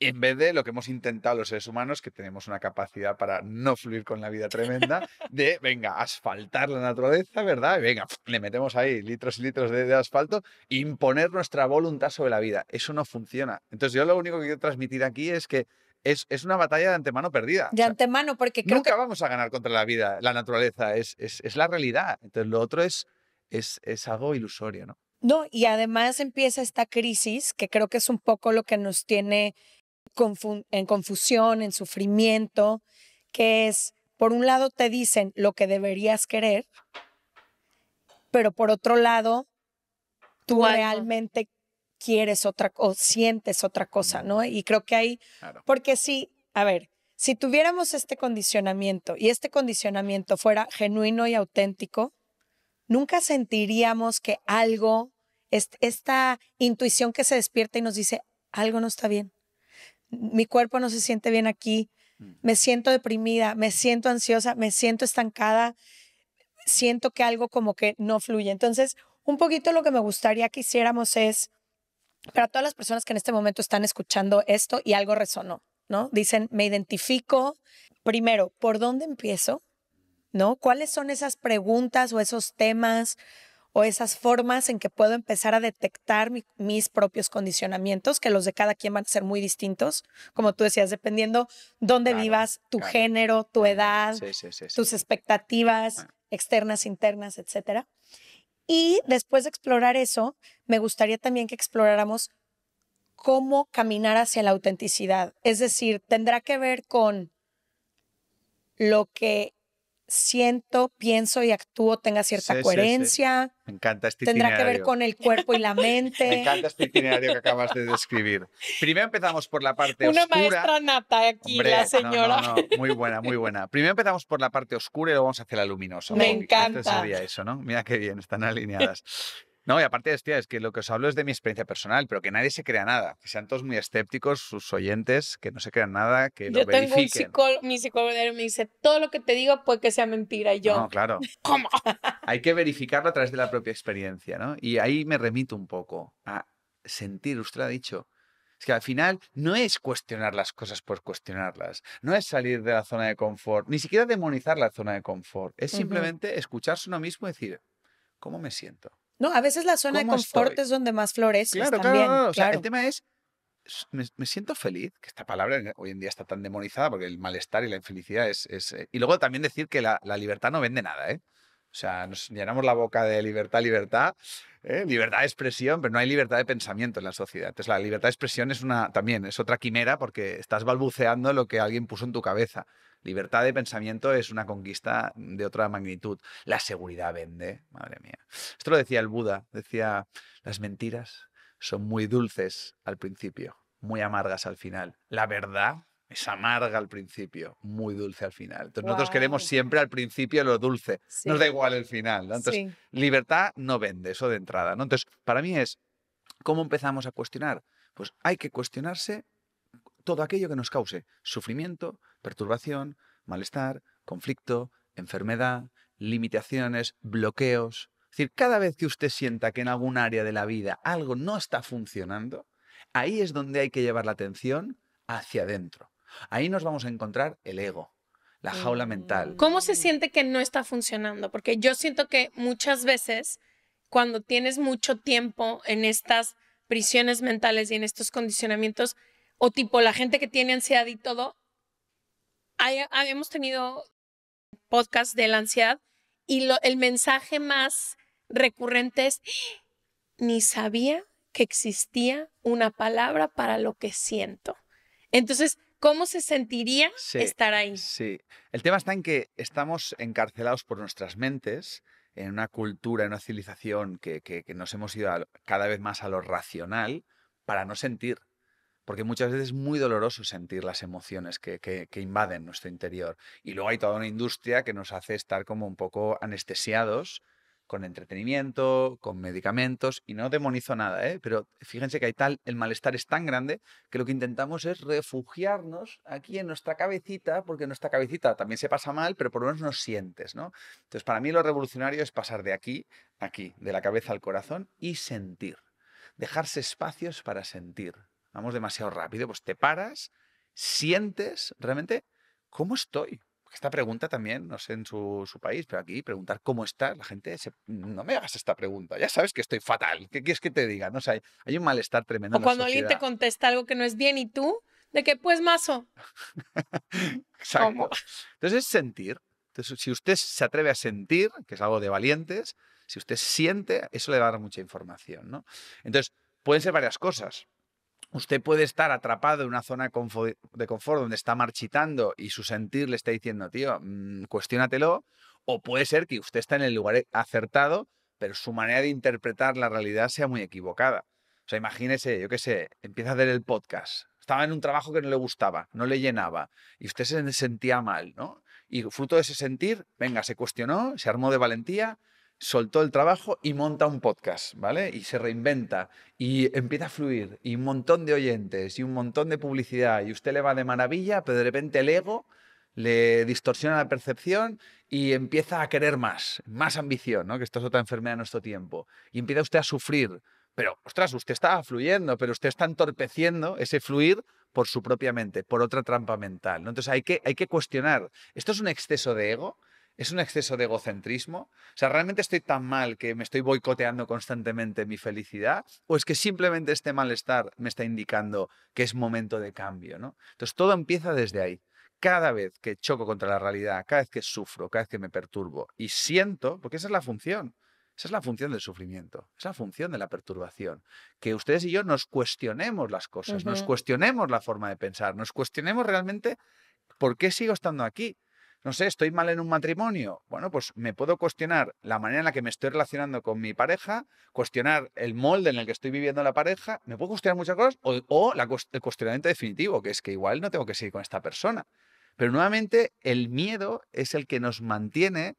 S2: en vez de lo que hemos intentado los seres humanos, que tenemos una capacidad para no fluir con la vida tremenda, de, venga, asfaltar la naturaleza, ¿verdad? Y venga, le metemos ahí litros y litros de, asfalto, e imponer nuestra voluntad sobre la vida. Eso no funciona. Entonces yo lo único que quiero transmitir aquí es que es, es, una batalla de antemano perdida. De
S1: antemano, porque
S2: creo Nunca vamos a ganar contra la vida, la naturaleza, es, es, es la realidad. Entonces, lo otro es, es, es algo ilusorio, ¿no?
S1: No, y además empieza esta crisis, que creo que es un poco lo que nos tiene en confusión, en sufrimiento, que es, por un lado te dicen lo que deberías querer, pero por otro lado, tú realmente quieres otra o sientes otra cosa, ¿no? Y creo que ahí, porque sí, a ver, si tuviéramos este condicionamiento y este condicionamiento fuera genuino y auténtico, nunca sentiríamos que algo, esta intuición que se despierta y nos dice, algo no está bien mi cuerpo no se siente bien aquí, me siento deprimida, me siento ansiosa, me siento estancada, siento que algo como que no fluye. Entonces, un poquito lo que me gustaría que hiciéramos es, para todas las personas que en este momento están escuchando esto y algo resonó, ¿no? Dicen, me identifico, primero, ¿por dónde empiezo? ¿No? ¿Cuáles son esas preguntas o esos temas? o esas formas en que puedo empezar a detectar mis propios condicionamientos, que los de cada quien van a ser muy distintos, como tú decías, dependiendo dónde vivas, tu género, tu edad, tus expectativas externas, internas, etc. Y después de explorar eso, me gustaría también que exploráramos cómo caminar hacia la autenticidad. Es decir, tendrá que ver con lo que siento, pienso y actúo tenga cierta coherencia.
S2: Me encanta este Tendrá que ver con
S1: el cuerpo y la mente. Me encanta
S2: este itinerario que acabas de describir. Primero empezamos por la parte Una oscura. Una maestra
S1: nata aquí, la señora.
S2: Muy buena, muy buena. Primero empezamos por la parte oscura y luego vamos a hacer la luminosa. Me este encanta. Este eso, ¿no? Mira qué bien, están alineadas. No, y aparte, esto es que lo que os hablo es de mi experiencia personal, pero que nadie se crea nada. Que sean todos muy escépticos, sus oyentes, que no se crean nada, que yo tengo Un psicólogo,
S3: mi psicólogo me dice, todo lo que te digo puede que sea mentira. Y yo, no, claro. ¿Cómo?
S2: Hay que verificarlo a través de la propia experiencia, ¿no? Y ahí me remito un poco a sentir, usted lo ha dicho, es que al final no es cuestionar las cosas por cuestionarlas, no es salir de la zona de confort, ni siquiera demonizar la zona de confort, es simplemente escucharse uno mismo y decir, ¿cómo me siento?
S1: No, a veces la zona de confort es donde más floreces claro, también. el tema es,
S2: me, siento feliz, que esta palabra hoy en día está tan demonizada porque el malestar y la infelicidad es... Eh, y luego también decir que la, libertad no vende nada, ¿eh? O sea, nos llenamos la boca de libertad, libertad, ¿eh? libertad de expresión, pero no hay libertad de pensamiento en la sociedad. Entonces, la libertad de expresión es una, también es otra quimera porque estás balbuceando lo que alguien puso en tu cabeza. Libertad de pensamiento es una conquista de otra magnitud. La seguridad vende, madre mía. Esto lo decía el Buda, decía, las mentiras son muy dulces al principio, muy amargas al final. La verdad es amarga al principio, muy dulce al final. Entonces nosotros queremos siempre al principio lo dulce, nos da igual el final. Entonces, libertad no vende, eso de entrada. ¿no? Entonces, para mí es, ¿cómo empezamos a cuestionar? Pues hay que cuestionarse todo aquello que nos cause sufrimiento, perturbación, malestar, conflicto, enfermedad, limitaciones, bloqueos. Es decir, cada vez que usted sienta que en algún área de la vida algo no está funcionando, ahí es donde hay que llevar la atención hacia adentro. Ahí nos vamos a encontrar el ego, la jaula mental.
S3: ¿Cómo se siente que no está funcionando? Porque yo siento que muchas veces cuando tienes mucho tiempo en estas prisiones mentales y en estos condicionamientos, o tipo la gente que tiene ansiedad y todo, Habíamos ah, tenido podcast de la ansiedad y el mensaje más recurrente es, ni sabía que existía una palabra para lo que siento. Entonces, ¿cómo se sentiría estar ahí?
S2: Sí, el tema está en que estamos encarcelados por nuestras mentes en una cultura, en una civilización que, nos hemos ido cada vez más a lo racional para no sentir porque muchas veces es muy doloroso sentir las emociones que, invaden nuestro interior. Y luego hay toda una industria que nos hace estar como un poco anestesiados con entretenimiento, con medicamentos, y no demonizo nada, ¿eh? pero fíjense que hay tal, el malestar es tan grande que lo que intentamos es refugiarnos aquí en nuestra cabecita, porque nuestra cabecita también se pasa mal, pero por lo menos nos sientes, ¿no? Entonces, para mí lo revolucionario es pasar de aquí, aquí, de la cabeza al corazón, y sentir, dejarse espacios para sentir, vamos demasiado rápido, pues te paras, sientes realmente cómo estoy. esta pregunta también, no sé en su, país, pero aquí preguntar cómo estás, la gente, no me hagas esta pregunta, ya sabes que estoy fatal, ¿qué quieres que te diga? No o hay, un malestar tremendo. cuando alguien te
S3: contesta algo que no es bien y tú, de qué pues mazo.
S2: Entonces es sentir. si usted se atreve a sentir, que es algo de valientes, si usted siente, eso le va a dar mucha información. ¿no? Entonces, pueden ser varias cosas usted puede estar atrapado en una zona de confort, donde está marchitando y su sentir le está diciendo, tío, cuestionatelo, mm, cuestiónatelo, o puede ser que usted está en el lugar e, acertado, pero su manera de interpretar la realidad sea muy equivocada. O sea, imagínese, yo qué sé, empieza a hacer el podcast, estaba en un trabajo que no le gustaba, no le llenaba, y usted se sentía mal, ¿no? Y fruto de ese sentir, venga, se cuestionó, se armó de valentía, soltó el trabajo y monta un podcast, ¿vale? Y se reinventa y empieza a fluir y un montón de oyentes y un montón de publicidad y usted le va de maravilla, pero de repente el ego le distorsiona la percepción y empieza a querer más, más ambición, ¿no? Que esto es otra enfermedad de nuestro tiempo. Y empieza usted a sufrir, pero, ostras, usted está fluyendo, pero usted está entorpeciendo ese fluir por su propia mente, por otra trampa mental. ¿no? Entonces hay que, hay que cuestionar, ¿esto es un exceso de ego? ¿Es un exceso de egocentrismo? O sea, ¿realmente estoy tan mal que me estoy boicoteando constantemente mi felicidad? ¿O es que simplemente este malestar me está indicando que es momento de cambio? ¿no? Entonces, todo empieza desde ahí. Cada vez que choco contra la realidad, cada vez que sufro, cada vez que me perturbo y siento, porque esa es la función, esa es la función del sufrimiento, esa es la función de la perturbación. Que ustedes y yo nos cuestionemos las cosas, nos cuestionemos la forma de pensar, nos cuestionemos realmente por qué sigo estando aquí no sé, estoy mal en un matrimonio. Bueno, pues me puedo cuestionar la manera en la que me estoy relacionando con mi pareja, cuestionar el molde en el que estoy viviendo la pareja, me puedo cuestionar muchas cosas, o, la, el cuestionamiento definitivo, que es que igual no tengo que seguir con esta persona. Pero nuevamente el miedo es el que nos mantiene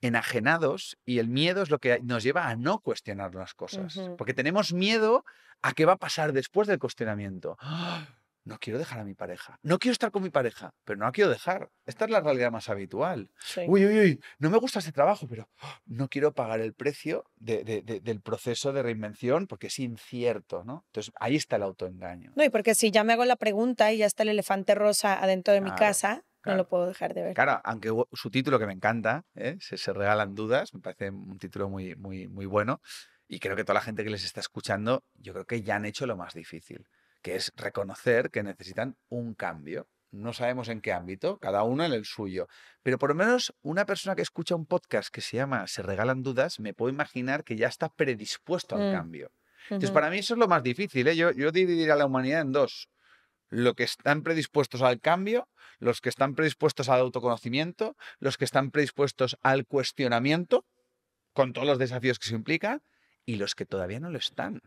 S2: enajenados y el miedo es lo que nos lleva a no cuestionar las cosas, porque tenemos miedo a qué va a pasar después del cuestionamiento no quiero dejar a mi pareja. No quiero estar con mi pareja, pero no la quiero dejar. Esta es la realidad más habitual. Uy, uy, uy, no me gusta ese trabajo, pero ¡oh! no quiero pagar el precio del proceso de reinvención porque es incierto, ¿no? Entonces ahí está el autoengaño.
S1: No, y porque si ya me hago la pregunta y ya está el elefante rosa adentro de mi casa, no lo puedo dejar de ver. Claro,
S2: aunque su título que me encanta, ¿eh? se, se, regalan dudas, me parece un título muy, muy, muy bueno. Y creo que toda la gente que les está escuchando, yo creo que ya han hecho lo más difícil que es reconocer que necesitan un cambio. No sabemos en qué ámbito, cada uno en el suyo. Pero por lo menos una persona que escucha un podcast que se llama Se regalan dudas, me puedo imaginar que ya está predispuesto al mm. cambio. Entonces, para mí eso es lo más difícil. ¿eh? Yo, yo dividiría a la humanidad en dos. Los que están predispuestos al cambio, los que están predispuestos al autoconocimiento, los que están predispuestos al cuestionamiento, con todos los desafíos que se implica, y los que todavía no lo están.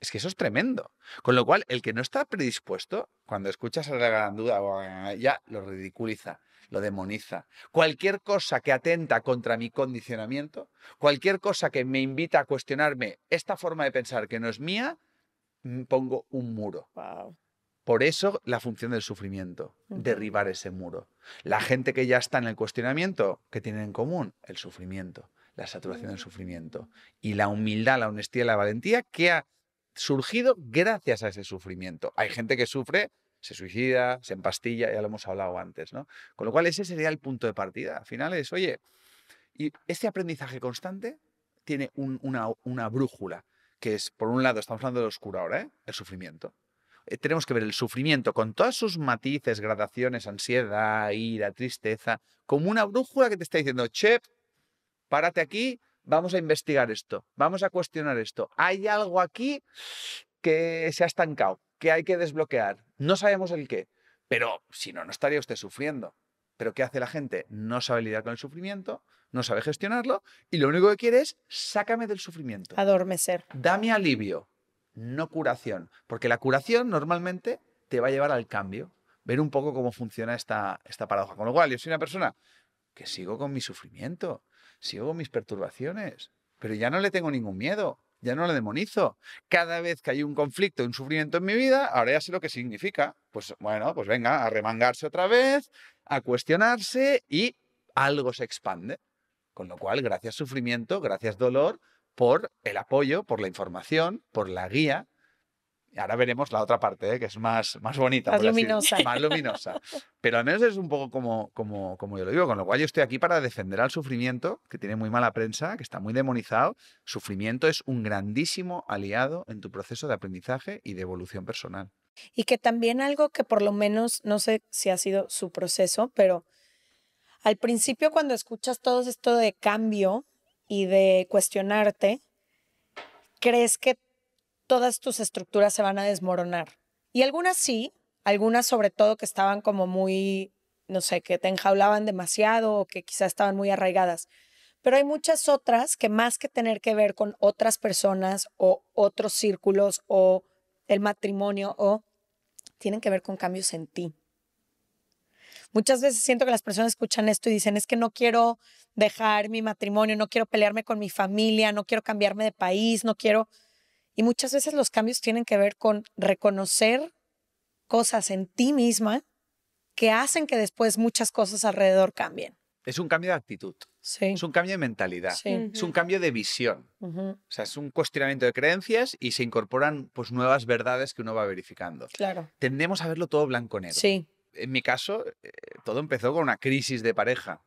S2: Es que eso es tremendo. Con lo cual, el que no está predispuesto, cuando escuchas a la gran duda, ya lo ridiculiza, lo demoniza. Cualquier cosa que atenta contra mi condicionamiento, cualquier cosa que me invita a cuestionarme esta forma de pensar que no es mía, mm, pongo un muro. Por eso la función del sufrimiento, derribar ese muro. La gente que ya está en el cuestionamiento, ¿qué tienen en común? El sufrimiento, la saturación del sufrimiento. Y la humildad, la honestidad, la valentía que ha surgido gracias a ese sufrimiento. Hay gente que sufre, se suicida, se empastilla, ya lo hemos hablado antes, ¿no? Con lo cual ese sería el punto de partida. Al final es, oye, y este aprendizaje constante tiene una, una brújula, que es, por un lado, estamos hablando de lo oscuro ahora, ¿eh? El sufrimiento. Eh, tenemos que ver el sufrimiento con todas sus matices, gradaciones, ansiedad, ira, tristeza, como una brújula que te está diciendo, che, párate aquí vamos a investigar esto, vamos a cuestionar esto. Hay algo aquí que se ha estancado, que hay que desbloquear. No sabemos el qué, pero si no, no estaría usted sufriendo. Pero ¿qué hace la gente? No sabe lidiar con el sufrimiento, no sabe gestionarlo y lo único que quiere es sácame del sufrimiento. Adormecer. Dame alivio, no curación. Porque la curación normalmente te va a llevar al cambio, ver un poco cómo funciona esta, esta paradoja. Con lo cual, yo soy una persona que sigo con mi sufrimiento, Sigo mis perturbaciones, pero ya no le tengo ningún miedo, ya no le demonizo. Cada vez que hay un conflicto, un sufrimiento en mi vida, ahora ya sé lo que significa. Pues bueno, pues venga, a remangarse otra vez, a cuestionarse y algo se expande. Con lo cual, gracias sufrimiento, gracias dolor por el apoyo, por la información, por la guía, Ahora veremos la otra parte, ¿eh? que es más, más bonita. Más luminosa. más luminosa. Pero al menos es un poco como, como, como yo lo digo, con lo cual yo estoy aquí para defender al sufrimiento, que tiene muy mala prensa, que está muy demonizado. Sufrimiento es un grandísimo aliado en tu proceso de aprendizaje y de evolución personal.
S1: Y que también algo que por lo menos, no sé si ha sido su proceso, pero al principio cuando escuchas todo esto de cambio y de cuestionarte, crees que todas tus estructuras se van a desmoronar. Y algunas sí, algunas sobre todo que estaban como muy, no sé, que te enjaulaban demasiado o que quizás estaban muy arraigadas. Pero hay muchas otras que más que tener que ver con otras personas o otros círculos o el matrimonio o tienen que ver con cambios en ti. Muchas veces siento que las personas escuchan esto y dicen, es que no quiero dejar mi matrimonio, no quiero pelearme con mi familia, no quiero cambiarme de país, no quiero... Y muchas veces los cambios tienen que ver con reconocer cosas en ti misma que hacen que después muchas cosas alrededor cambien.
S2: Es un cambio de actitud. Sí. Es un cambio de mentalidad. Sí. Es un cambio de visión. O sea, es un cuestionamiento de creencias y se incorporan pues, nuevas verdades que uno va verificando. Claro. Tendemos a verlo todo blanco-negro. Sí. En mi caso, eh, todo empezó con una crisis de pareja.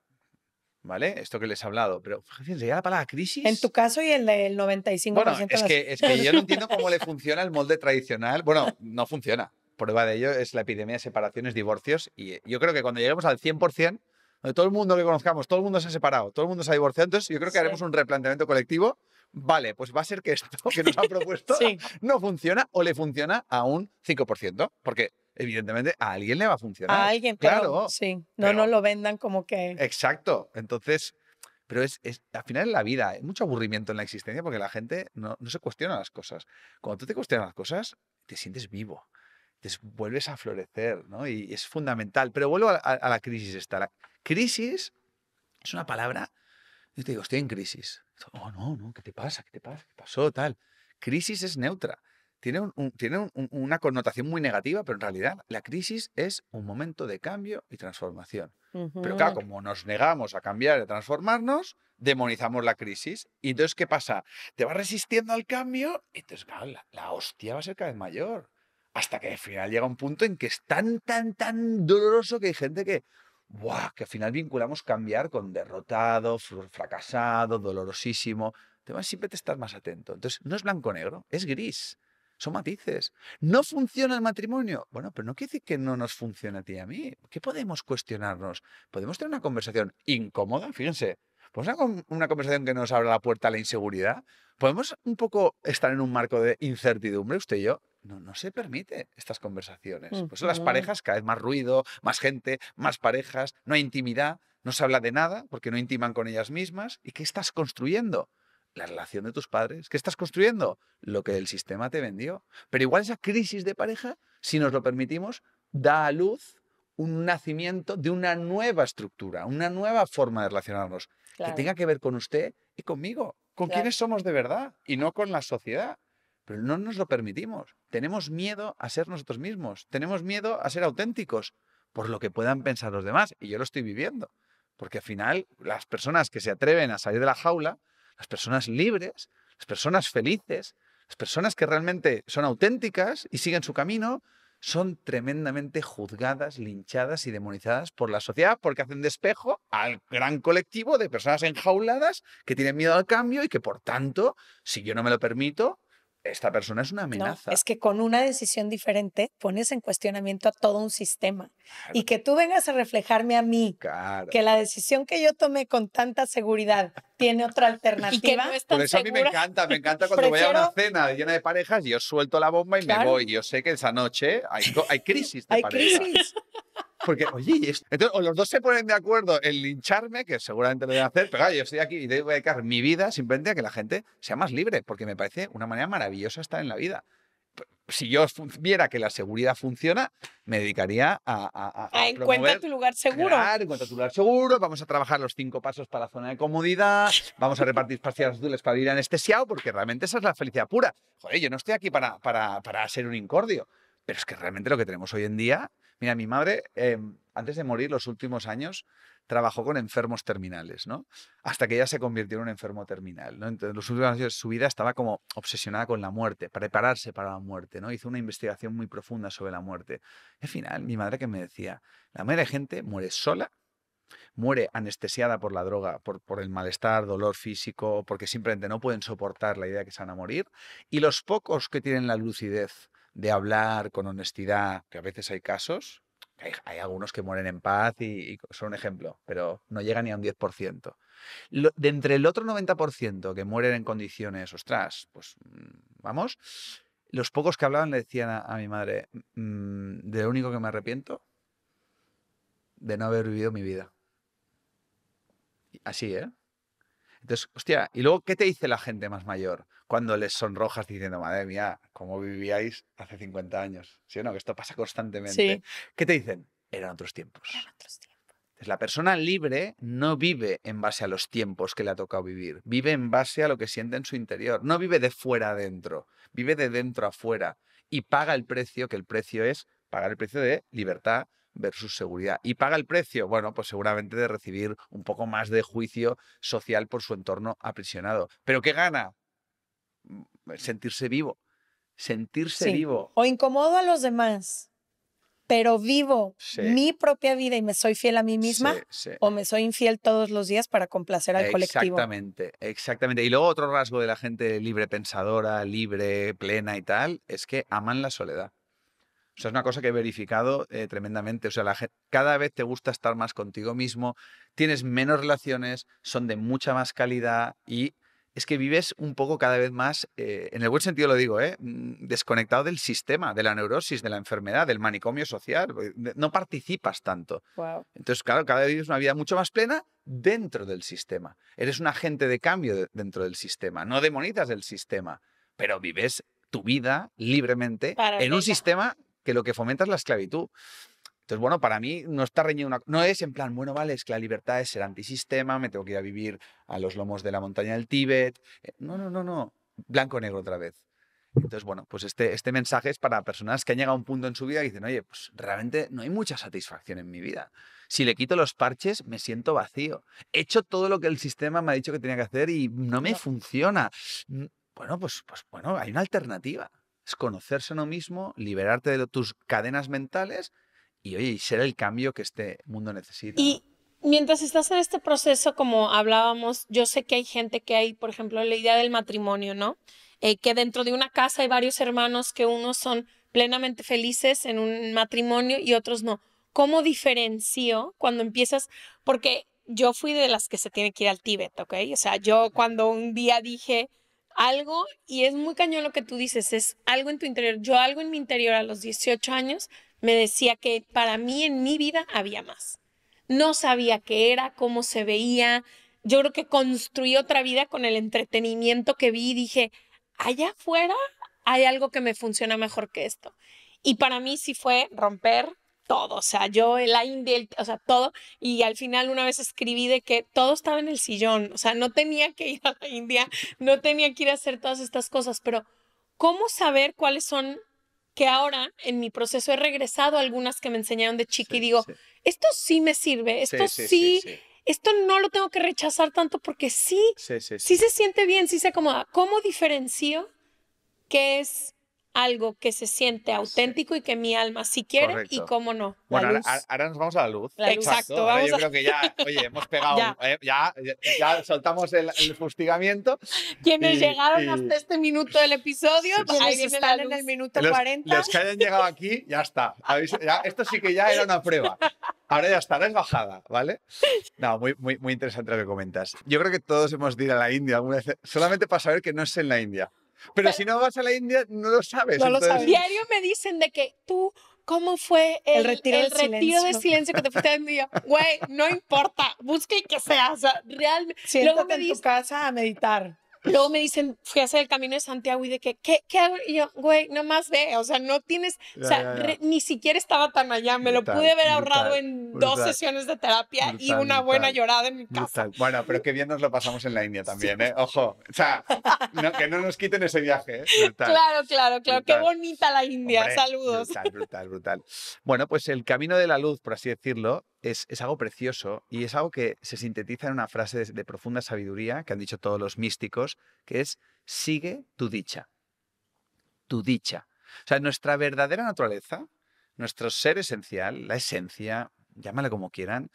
S2: ¿vale? Esto que les he hablado, pero
S1: fíjense, ya la la crisis... En tu caso y el del 95%... Bueno, es, que, es que yo no entiendo
S2: cómo le funciona el molde tradicional. Bueno, no funciona. Prueba de ello es la epidemia de separaciones, divorcios, y yo creo que cuando lleguemos al 100%, donde todo el mundo que conozcamos, todo el mundo se ha separado, todo el mundo se ha divorciado, entonces yo creo que haremos un replanteamiento colectivo. Vale, pues va a ser que esto que nos han propuesto no funciona o le funciona a un 5%, porque evidentemente a alguien le va a funcionar. A alguien, claro.
S1: sí, no no nos lo vendan como que...
S2: Exacto, entonces... Pero es, es al final en la vida hay mucho aburrimiento en la existencia porque la gente no, no se cuestiona las cosas. Cuando tú te cuestionas las cosas, te sientes vivo, te vuelves a florecer, ¿no? Y es fundamental. Pero vuelvo a, la crisis esta. La crisis es una palabra. Yo te digo, estoy en crisis. Oh, no, no, ¿qué te pasa? ¿Qué te pasa? ¿Qué pasó? Tal. Crisis es neutra tiene, una connotación muy negativa, pero en realidad la crisis es un momento de cambio y transformación.
S1: Pero claro,
S2: como nos negamos a cambiar y a transformarnos, demonizamos la crisis. Y entonces, ¿qué pasa? Te vas resistiendo al cambio, y entonces, claro, la, hostia va a ser cada vez mayor. Hasta que al final llega un punto en que es tan, tan, tan doloroso que hay gente que, ¡buah! que al final vinculamos cambiar con derrotado, fracasado, dolorosísimo. te vas siempre te estás más atento. Entonces, no es blanco-negro, es gris. Son matices. ¿No funciona el matrimonio? Bueno, pero no quiere decir que no nos funcione a ti y a mí. ¿Qué podemos cuestionarnos? Podemos tener una conversación incómoda, fíjense. ¿Podemos una conversación que nos abra la puerta a la inseguridad? ¿Podemos un poco estar en un marco de incertidumbre, usted y yo? No, no se permite estas conversaciones. Pues las parejas, cada vez más ruido, más gente, más parejas, no hay intimidad, no se habla de nada porque no intiman con ellas mismas. ¿Y qué estás construyendo? la relación de tus padres. que estás construyendo? Lo que el sistema te vendió. Pero igual esa crisis de pareja, si nos lo permitimos, da a luz un nacimiento de una nueva estructura, una nueva forma de relacionarnos, que tenga que ver con usted y conmigo, con quienes somos de verdad y no con la sociedad. Pero no nos lo permitimos. Tenemos miedo a ser nosotros mismos, tenemos miedo a ser auténticos por lo que puedan pensar los demás. Y yo lo estoy viviendo, porque al final las personas que se atreven a salir de la jaula las personas libres, las personas felices, las personas que realmente son auténticas y siguen su camino, son tremendamente juzgadas, linchadas y demonizadas por la sociedad porque hacen despejo al gran colectivo de personas enjauladas que tienen miedo al cambio y que por tanto, si yo no me lo permito, esta persona es una amenaza.
S1: es que con una decisión diferente pones en cuestionamiento a todo un sistema. Y que tú vengas a reflejarme a mí que la decisión que yo tomé con tanta seguridad tiene otra alternativa. que Por eso a mí me encanta,
S2: me encanta cuando voy a una cena llena de parejas, y yo suelto la bomba y me voy. Yo sé que esa noche hay, crisis. De hay crisis. Porque, oye, Entonces, o los dos se ponen de acuerdo en lincharme, que seguramente lo deben hacer, pero yo estoy aquí y a dedicar mi vida simplemente a que la gente sea más libre, porque me parece una manera maravillosa estar en la vida si yo viera que la seguridad funciona, me dedicaría a... A, a, a ah, encuentra tu lugar seguro. encuentra tu lugar seguro, vamos a trabajar los cinco pasos para la zona de comodidad, vamos a repartir pastillas azules para vivir anestesiado, porque realmente esa es la felicidad pura. Joder, yo no estoy aquí para, para, para ser un incordio, pero es que realmente lo que tenemos hoy en día Mira, mi madre, em, antes de morir, los últimos años, trabajó con enfermos terminales, ¿no? Hasta que ella se convirtió en un enfermo terminal, ¿no? Entonces, los últimos años de su vida estaba como obsesionada con la muerte, prepararse para la muerte, ¿no? Hizo una investigación muy profunda sobre la muerte. al final, mi madre que me decía, la mayoría de gente muere sola, muere anestesiada por la droga, por, por el malestar, dolor físico, porque simplemente no pueden soportar la idea que se van a morir, y los pocos que tienen la lucidez de hablar con honestidad, que a veces hay casos, hay, algunos que mueren en paz y, son un ejemplo, pero no llega ni a un 10%. de entre el otro 90% que mueren en condiciones, ostras, pues mm, vamos, los pocos que hablaban le decían a, mi madre, mm, mm, de lo único que me arrepiento, de no haber vivido mi vida. Así, ¿eh? Entonces, hostia, ¿y luego qué te dice la gente más mayor? cuando les sonrojas diciendo, madre mía, ¿cómo vivíais hace 50 años? ¿Sí o no? Que esto pasa constantemente. ¿Qué te dicen? Eran otros tiempos. Eran otros tiempos. la persona libre no vive en base a los tiempos que le ha tocado vivir, vive en base a lo que siente en su interior, no vive de fuera adentro, vive de dentro afuera y paga el precio, que el precio es pagar el precio de libertad, versus seguridad. ¿Y paga el precio? Bueno, pues seguramente de recibir un poco más de juicio social por su entorno aprisionado. ¿Pero qué gana? Eh, sentirse vivo, sentirse vivo.
S1: O incomodo a los demás, pero vivo mi propia vida y me soy fiel a mí misma o me soy infiel todos los días para complacer al exactamente, colectivo.
S2: Exactamente, exactamente. Y luego otro rasgo de la gente libre pensadora, libre, plena y tal, es que aman la soledad. O sea, es una cosa que he verificado eh, tremendamente. O sea, la cada vez te gusta estar más contigo mismo, tienes menos relaciones, son de mucha más calidad y es que vives un poco cada vez más, eh, en el buen sentido lo digo, eh, mm, desconectado del sistema, de la neurosis, de la enfermedad, del manicomio social. Eh, no participas tanto. Entonces, claro, cada vez vives una vida mucho más plena dentro del sistema. Eres un agente de cambio dentro del sistema. No demonitas el sistema, pero vives tu vida libremente en un sistema que lo que fomenta es la esclavitud. Entonces, bueno, para mí no está reñido una... No es en plan, bueno, vale, es que la libertad es ser antisistema, me tengo que ir a vivir a los lomos de la montaña del Tíbet. Eh, no, no, no, no. Blanco-negro otra vez. Entonces, bueno, pues este, este mensaje es para personas que han llegado a un punto en su vida y dicen, oye, pues realmente no hay mucha satisfacción en mi vida. Si le quito los parches, me siento vacío. He hecho todo lo que el sistema me ha dicho que tenía que hacer y no me funciona. Mm, bueno, pues, pues bueno, hay una alternativa. Es conocerse a uno mismo, liberarte de tus cadenas mentales y oye, será el cambio que este mundo necesita. Y
S3: mientras estás en este proceso, como hablábamos, yo sé que hay gente que hay, por ejemplo, la idea del matrimonio, ¿no? Eh, que dentro de una casa hay varios hermanos que unos son plenamente felices en un matrimonio y otros no. ¿Cómo diferencio cuando empiezas? Porque yo fui de las que se tiene que ir al Tíbet, ¿ok? O sea, yo cuando un día dije algo, y es muy cañón lo que tú dices, es algo en tu interior, yo algo en mi interior a los 18 años me decía que para mí en mi vida había más. No sabía qué era, cómo se veía. Yo creo que construí otra vida con el entretenimiento que vi dije, allá afuera hay algo que me funciona mejor que esto. Y para mí sí fue romper todo, o sea, yo, el India, o sea, todo, y al final una vez escribí de que todo estaba en el sillón, o sea, no tenía que ir a la India, no tenía que ir a hacer todas estas cosas, pero ¿cómo saber cuáles son que ahora en mi proceso he regresado a algunas que me enseñaron de chica y digo, esto sí me sirve, esto sí, esto no lo tengo que rechazar tanto porque sí, sí, se siente bien, sí se acomoda. Ah, ¿Cómo diferencio qué es algo que se siente auténtico y que mi alma si quiere y cómo no. Bueno,
S2: ahora, nos vamos a la luz. Exacto. yo creo que ya, oye, hemos pegado, eh, ya. ya, soltamos el, el fustigamiento. Quienes llegaron hasta
S1: este minuto del episodio, ahí están en el minuto los, 40. Los que
S2: hayan llegado aquí, ya está. esto sí que ya era una prueba. Ahora ya está, ahora es bajada, ¿vale? No, muy, muy, muy interesante lo que comentas. Yo creo que todos hemos ido a la India alguna vez, solamente para saber que no es en la India. Pero, si no vas a la India, no lo sabes. Diario
S3: me dicen de que tú, ¿cómo fue el, retiro, de silencio que te fuiste a India? Güey, no importa, busca y que seas realmente. Siéntate Luego me en tu casa a meditar. Luego me dicen, fui a hacer el camino de Santiago y de que, ¿qué, qué hago? Y yo, güey, más ve, o sea, no tienes, o sea, ni siquiera estaba tan allá,
S2: me lo pude haber ahorrado en dos sesiones
S1: de terapia y una buena llorada en mi
S2: casa. Bueno, pero qué bien nos lo pasamos en la India también, ¿eh? Ojo, o sea, que no nos quiten ese viaje, ¿eh? Claro,
S3: claro, claro, qué bonita la India, saludos. Brutal,
S2: brutal, brutal. Bueno, pues el camino de la luz, por así decirlo, es, algo precioso y es algo que se sintetiza en una frase de, profunda sabiduría que han dicho todos los místicos, que es, sigue tu dicha. Tu dicha. O sea, nuestra verdadera naturaleza, nuestro ser esencial, la esencia, llámala como quieran,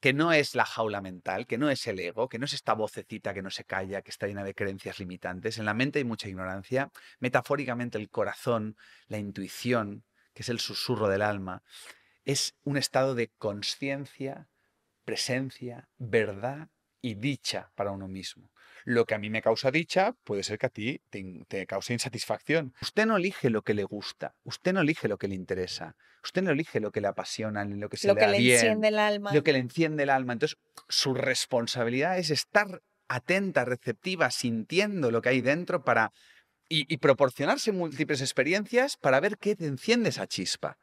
S2: que no es la jaula mental, que no es el ego, que no es esta vocecita que no se calla, que está llena de creencias limitantes. En la mente hay mucha ignorancia. Metafóricamente el corazón, la intuición, que es el susurro del alma, es un estado de conciencia, presencia, verdad y dicha para uno mismo. Lo que a mí me causa dicha puede ser que a ti te, cause insatisfacción. Usted no elige lo que le gusta, usted no elige lo que le interesa, usted no elige lo que le apasiona, lo que se le da enciende el alma. Lo que le enciende el alma. Entonces, su responsabilidad es estar atenta, receptiva, sintiendo lo que hay dentro para y, y proporcionarse múltiples experiencias para ver qué te enciende esa chispa.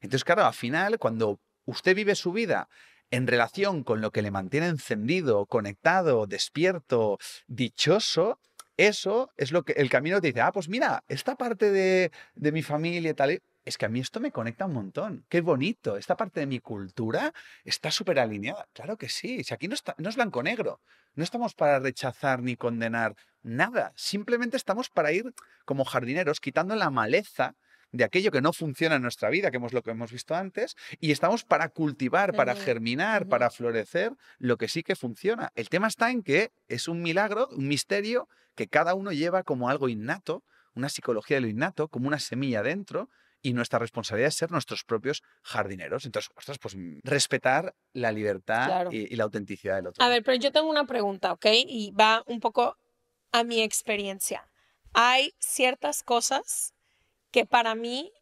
S2: Entonces, claro, al final, cuando usted vive su vida en relación con lo que le mantiene encendido, conectado, despierto, dichoso, eso es lo que el camino te dice, ah, pues mira, esta parte de, mi familia y tal, eh". es que a mí esto me conecta un montón, qué bonito, esta parte de mi cultura está súper alineada, claro que sí, si aquí no, no es blanco-negro, no estamos para rechazar ni condenar nada, simplemente estamos para ir como jardineros quitando la maleza de aquello que no funciona en nuestra vida, que hemos lo que hemos visto antes, y estamos para cultivar, para germinar, para florecer lo que sí que funciona. El tema está en que es un milagro, un misterio que cada uno lleva como algo innato, una psicología de lo innato, como una semilla dentro, y nuestra responsabilidad es ser nuestros propios jardineros. Entonces, pues mm, respetar la libertad y, y, la autenticidad del otro.
S3: A ver, pero yo tengo una pregunta, ¿ok? Y va un poco a mi experiencia. Hay ciertas cosas que para mí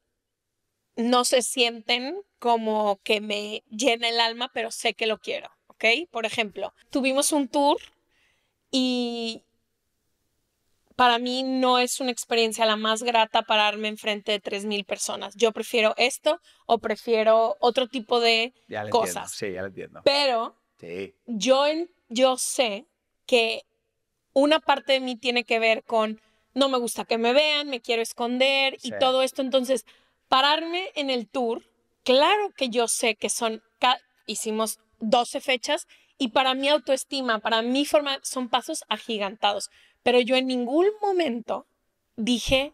S3: no se sienten como que me llena el alma, pero sé que lo quiero, ¿ok? Por ejemplo, tuvimos un tour y para mí no es una experiencia la más grata pararme enfrente de 3.000 personas. Yo prefiero esto o prefiero otro tipo de cosas.
S2: ya lo entiendo. Pero
S3: yo, yo sé que una parte de mí tiene que ver con no me gusta que me vean, me quiero esconder y todo esto. Entonces, pararme en el tour, claro que yo sé que son, hicimos 12 fechas y para mi autoestima, para mi forma, son pasos agigantados. Pero yo en ningún momento dije,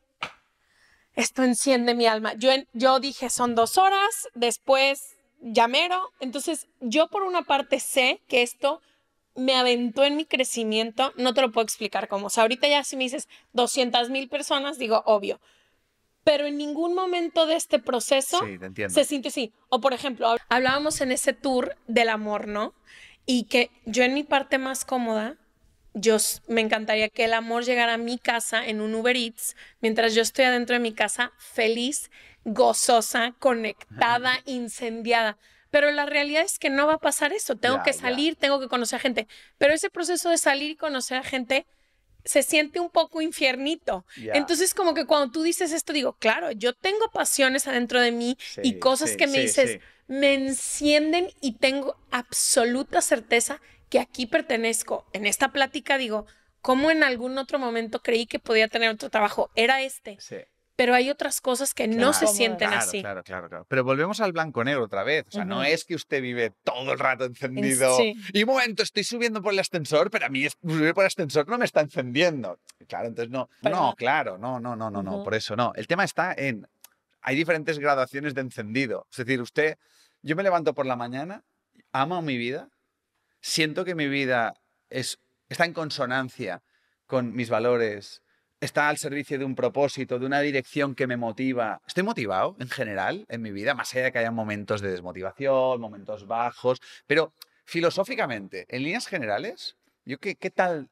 S3: esto enciende mi alma. Yo, yo dije, son dos horas, después llamero. Entonces, yo por una parte sé que esto me aventó en mi crecimiento, no te lo puedo explicar cómo. O sea, ahorita ya si me dices 200 mil personas, digo, obvio. Pero en ningún momento de este proceso se siente así. O por ejemplo, hablábamos en ese tour del amor, ¿no? Y que yo en mi parte más cómoda, yo me encantaría que el amor llegara a mi casa en un Uber Eats, mientras yo estoy adentro de mi casa feliz, gozosa, conectada, incendiada. Pero la realidad es que no va a pasar eso. Tengo que salir, tengo que conocer a gente. Pero ese proceso de salir y conocer a gente se siente un poco infiernito. Entonces, como que cuando tú dices esto, digo, claro, yo tengo pasiones adentro de mí y cosas que me dices, me encienden y tengo absoluta certeza que aquí pertenezco. En esta plática digo, como en algún otro momento creí que podía tener otro trabajo? Era este pero hay otras cosas que no se sienten así.
S2: Claro, claro, claro. Pero volvemos al blanco negro otra vez. O sea, no es que usted vive todo el rato encendido. Y un momento, estoy subiendo por el ascensor, pero a mí subir por el ascensor no me está encendiendo. Claro, entonces no. no, claro, no, no, no, no, no. Por eso no. El tema está en. Hay diferentes graduaciones de encendido. Es decir, usted. Yo me levanto por la mañana, amo mi vida, siento que mi vida es, está en consonancia con mis valores, está al servicio de un propósito, de una dirección que me motiva. Estoy motivado en general en mi vida, más allá de que haya momentos de desmotivación, momentos bajos, pero filosóficamente, en líneas generales, yo qué, tal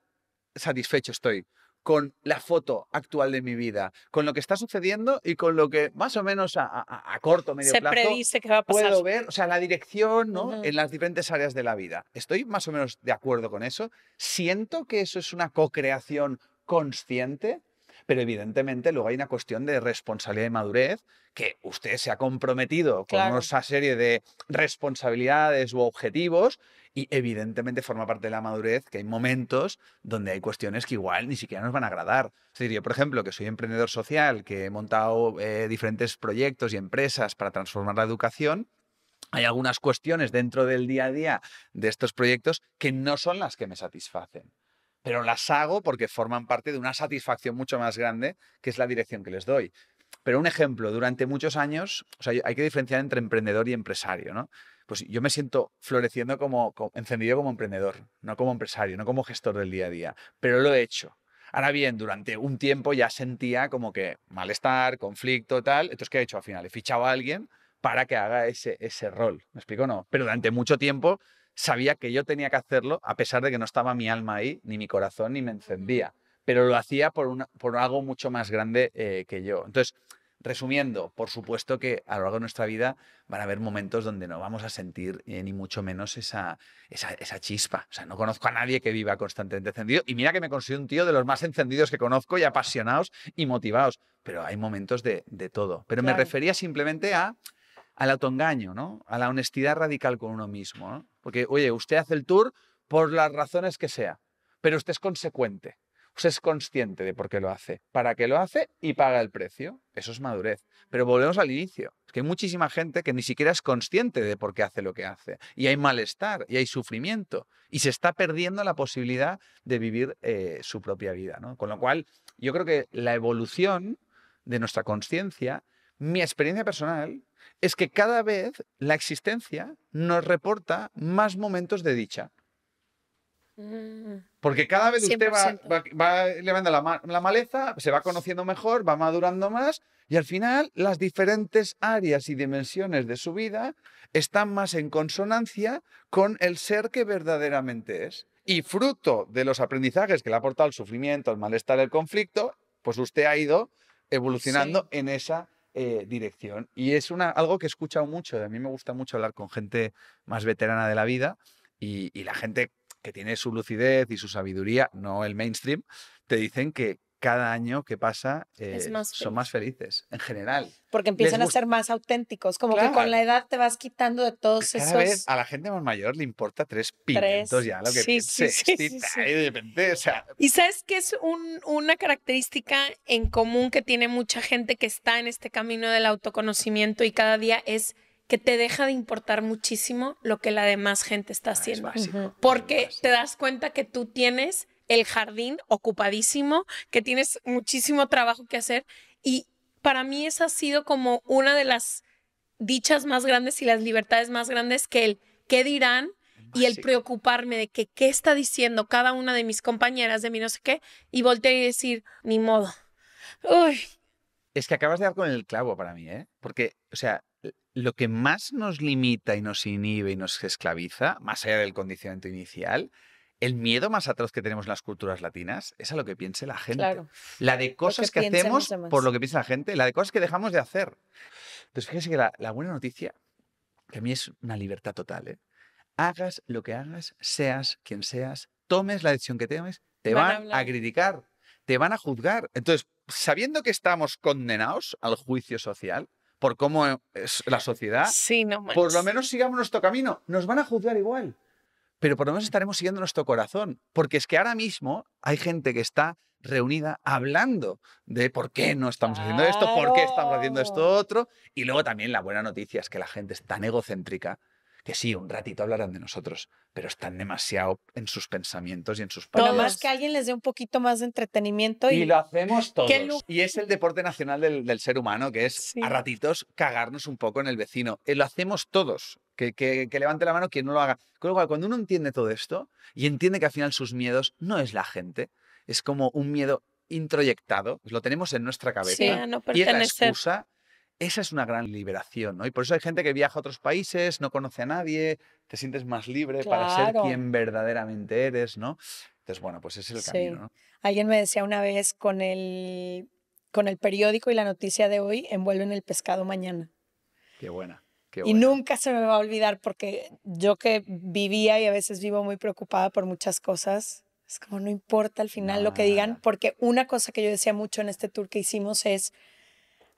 S2: satisfecho estoy con la foto actual de mi vida, con lo que está sucediendo y con lo que más o menos a, corto, medio Se plazo predice que va a pasar. puedo ver, o sea, la dirección ¿no? en las diferentes áreas de la vida. Estoy más o menos de acuerdo con eso. Siento que eso es una co-creación consciente, pero evidentemente luego hay una cuestión de responsabilidad y madurez que usted se ha comprometido con esa serie de responsabilidades u objetivos y evidentemente forma parte de la madurez que hay momentos donde hay cuestiones que igual ni siquiera nos van a agradar. Es decir, yo, por ejemplo, que soy emprendedor social, que he montado eh, diferentes proyectos y empresas para transformar la educación, hay algunas cuestiones dentro del día a día de estos proyectos que no son las que me satisfacen pero las hago porque forman parte de una satisfacción mucho más grande, que es la dirección que les doy. Pero un ejemplo, durante muchos años, o hay que diferenciar entre emprendedor y empresario, ¿no? Pues yo me siento floreciendo como, encendido como emprendedor, no como empresario, no como gestor del día a día, pero lo he hecho. Ahora bien, durante un tiempo ya sentía como que malestar, conflicto, tal. Entonces, ¿qué he hecho al final? He fichado a alguien para que haga ese, ese rol. ¿Me explico? No. Pero durante mucho tiempo sabía que yo tenía que hacerlo a pesar de que no estaba mi alma ahí, ni mi corazón, ni me encendía. Pero lo hacía por, por algo mucho más grande eh, que yo. Entonces, resumiendo, por supuesto que a lo largo de nuestra vida van a haber momentos donde no vamos a sentir eh, ni mucho menos esa, esa, chispa. O sea, no conozco a nadie que viva constantemente encendido. Y mira que me considero un tío de los más encendidos que conozco y apasionados y motivados. Pero hay momentos de, de todo. Pero me refería simplemente a al autoengaño, ¿no? A la honestidad radical con uno mismo, Porque, oye, usted hace el tour por las razones que sea, pero usted es consecuente, usted es consciente de por qué lo hace, para qué lo hace y paga el precio. Eso es madurez. Pero volvemos al inicio. Es que hay muchísima gente que ni siquiera es consciente de por qué hace lo que hace. Y hay malestar, y hay sufrimiento, y se está perdiendo la posibilidad de vivir eh, su propia vida, ¿no? Con lo cual, yo creo que la evolución de nuestra conciencia, mi experiencia personal, es que cada vez la existencia nos reporta más momentos de dicha. Mm. Porque cada vez usted va, va, la, maleza, se va conociendo mejor, va madurando más y al final las diferentes áreas y dimensiones de su vida están más en consonancia con el ser que verdaderamente es. Y fruto de los aprendizajes que le ha aportado el sufrimiento, el malestar, el conflicto, pues usted ha ido evolucionando en esa eh, dirección. Y es una, algo que he escuchado mucho. A mí me gusta mucho hablar con gente más veterana de la vida y la gente que tiene su lucidez y su sabiduría, no el mainstream, te dicen que, cada año que pasa eh, son más felices en general.
S1: Porque empiezan a ser más auténticos, como que con la edad te vas quitando de todos cada esos.
S2: a la gente más mayor le importa tres pimientos ya, sí, sí, sí, y Y
S3: sabes que es una característica en común que tiene mucha gente que está en este camino del autoconocimiento y cada día es que te deja de importar muchísimo lo que la demás gente está ah, haciendo. porque te das cuenta que tú tienes el jardín ocupadísimo, que tienes muchísimo trabajo que hacer. Y para mí esa ha sido como una de las dichas más grandes y las libertades más grandes que el qué dirán y el preocuparme de que qué está diciendo cada una de mis compañeras de mi no sé qué y voltear y decir, ni modo.
S2: Es que acabas de dar con el clavo para mí, ¿eh? Porque, o sea, lo que más nos limita y nos inhibe y nos esclaviza, más allá del condicionamiento inicial, el miedo más atroz que tenemos en las culturas latinas es a lo que piense la gente. La de cosas que, hacemos por lo que piensa la gente, la de cosas que dejamos de hacer. Entonces, fíjese que la, buena noticia, que a mí es una libertad total, ¿eh? hagas lo que hagas, seas quien seas, tomes la decisión que tomes, te van, a, criticar, te van a juzgar. Entonces, sabiendo que estamos condenados al juicio social, por cómo es la sociedad, por lo menos sigamos nuestro camino. Nos van a juzgar igual pero por lo menos estaremos siguiendo nuestro corazón, porque es que ahora mismo hay gente que está reunida hablando de por qué no estamos haciendo esto, por qué estamos haciendo esto ¡Ah! otro, y luego también la buena noticia es que la gente es tan egocéntrica que sí, un ratito hablarán de nosotros, pero están demasiado en sus pensamientos y en sus palabras. más que
S1: alguien les dé un poquito más de entretenimiento. Y, lo
S2: hacemos todos. Y es el deporte nacional del, ser humano, que es a ratitos cagarnos un poco en el vecino. Eh, lo hacemos todos. Que, levante la mano quien no lo haga. Con lo cual, cuando uno entiende todo esto y entiende que al final sus miedos no es la gente, es como un miedo introyectado, lo tenemos en nuestra cabeza. no y la excusa, esa es una gran liberación, ¿no? Y por eso hay gente que viaja a otros países, no conoce a nadie, te sientes más libre para ser quien verdaderamente eres, ¿no? Entonces, bueno, pues ese es el camino, ¿no?
S1: Alguien me decía una vez con el, con el periódico y la noticia de hoy, envuelven el pescado mañana.
S2: Qué buena y
S1: nunca se me va a olvidar porque yo que vivía y a veces vivo muy preocupada por muchas cosas, es como no importa al final lo que digan, porque una cosa que yo decía mucho en este tour que hicimos es,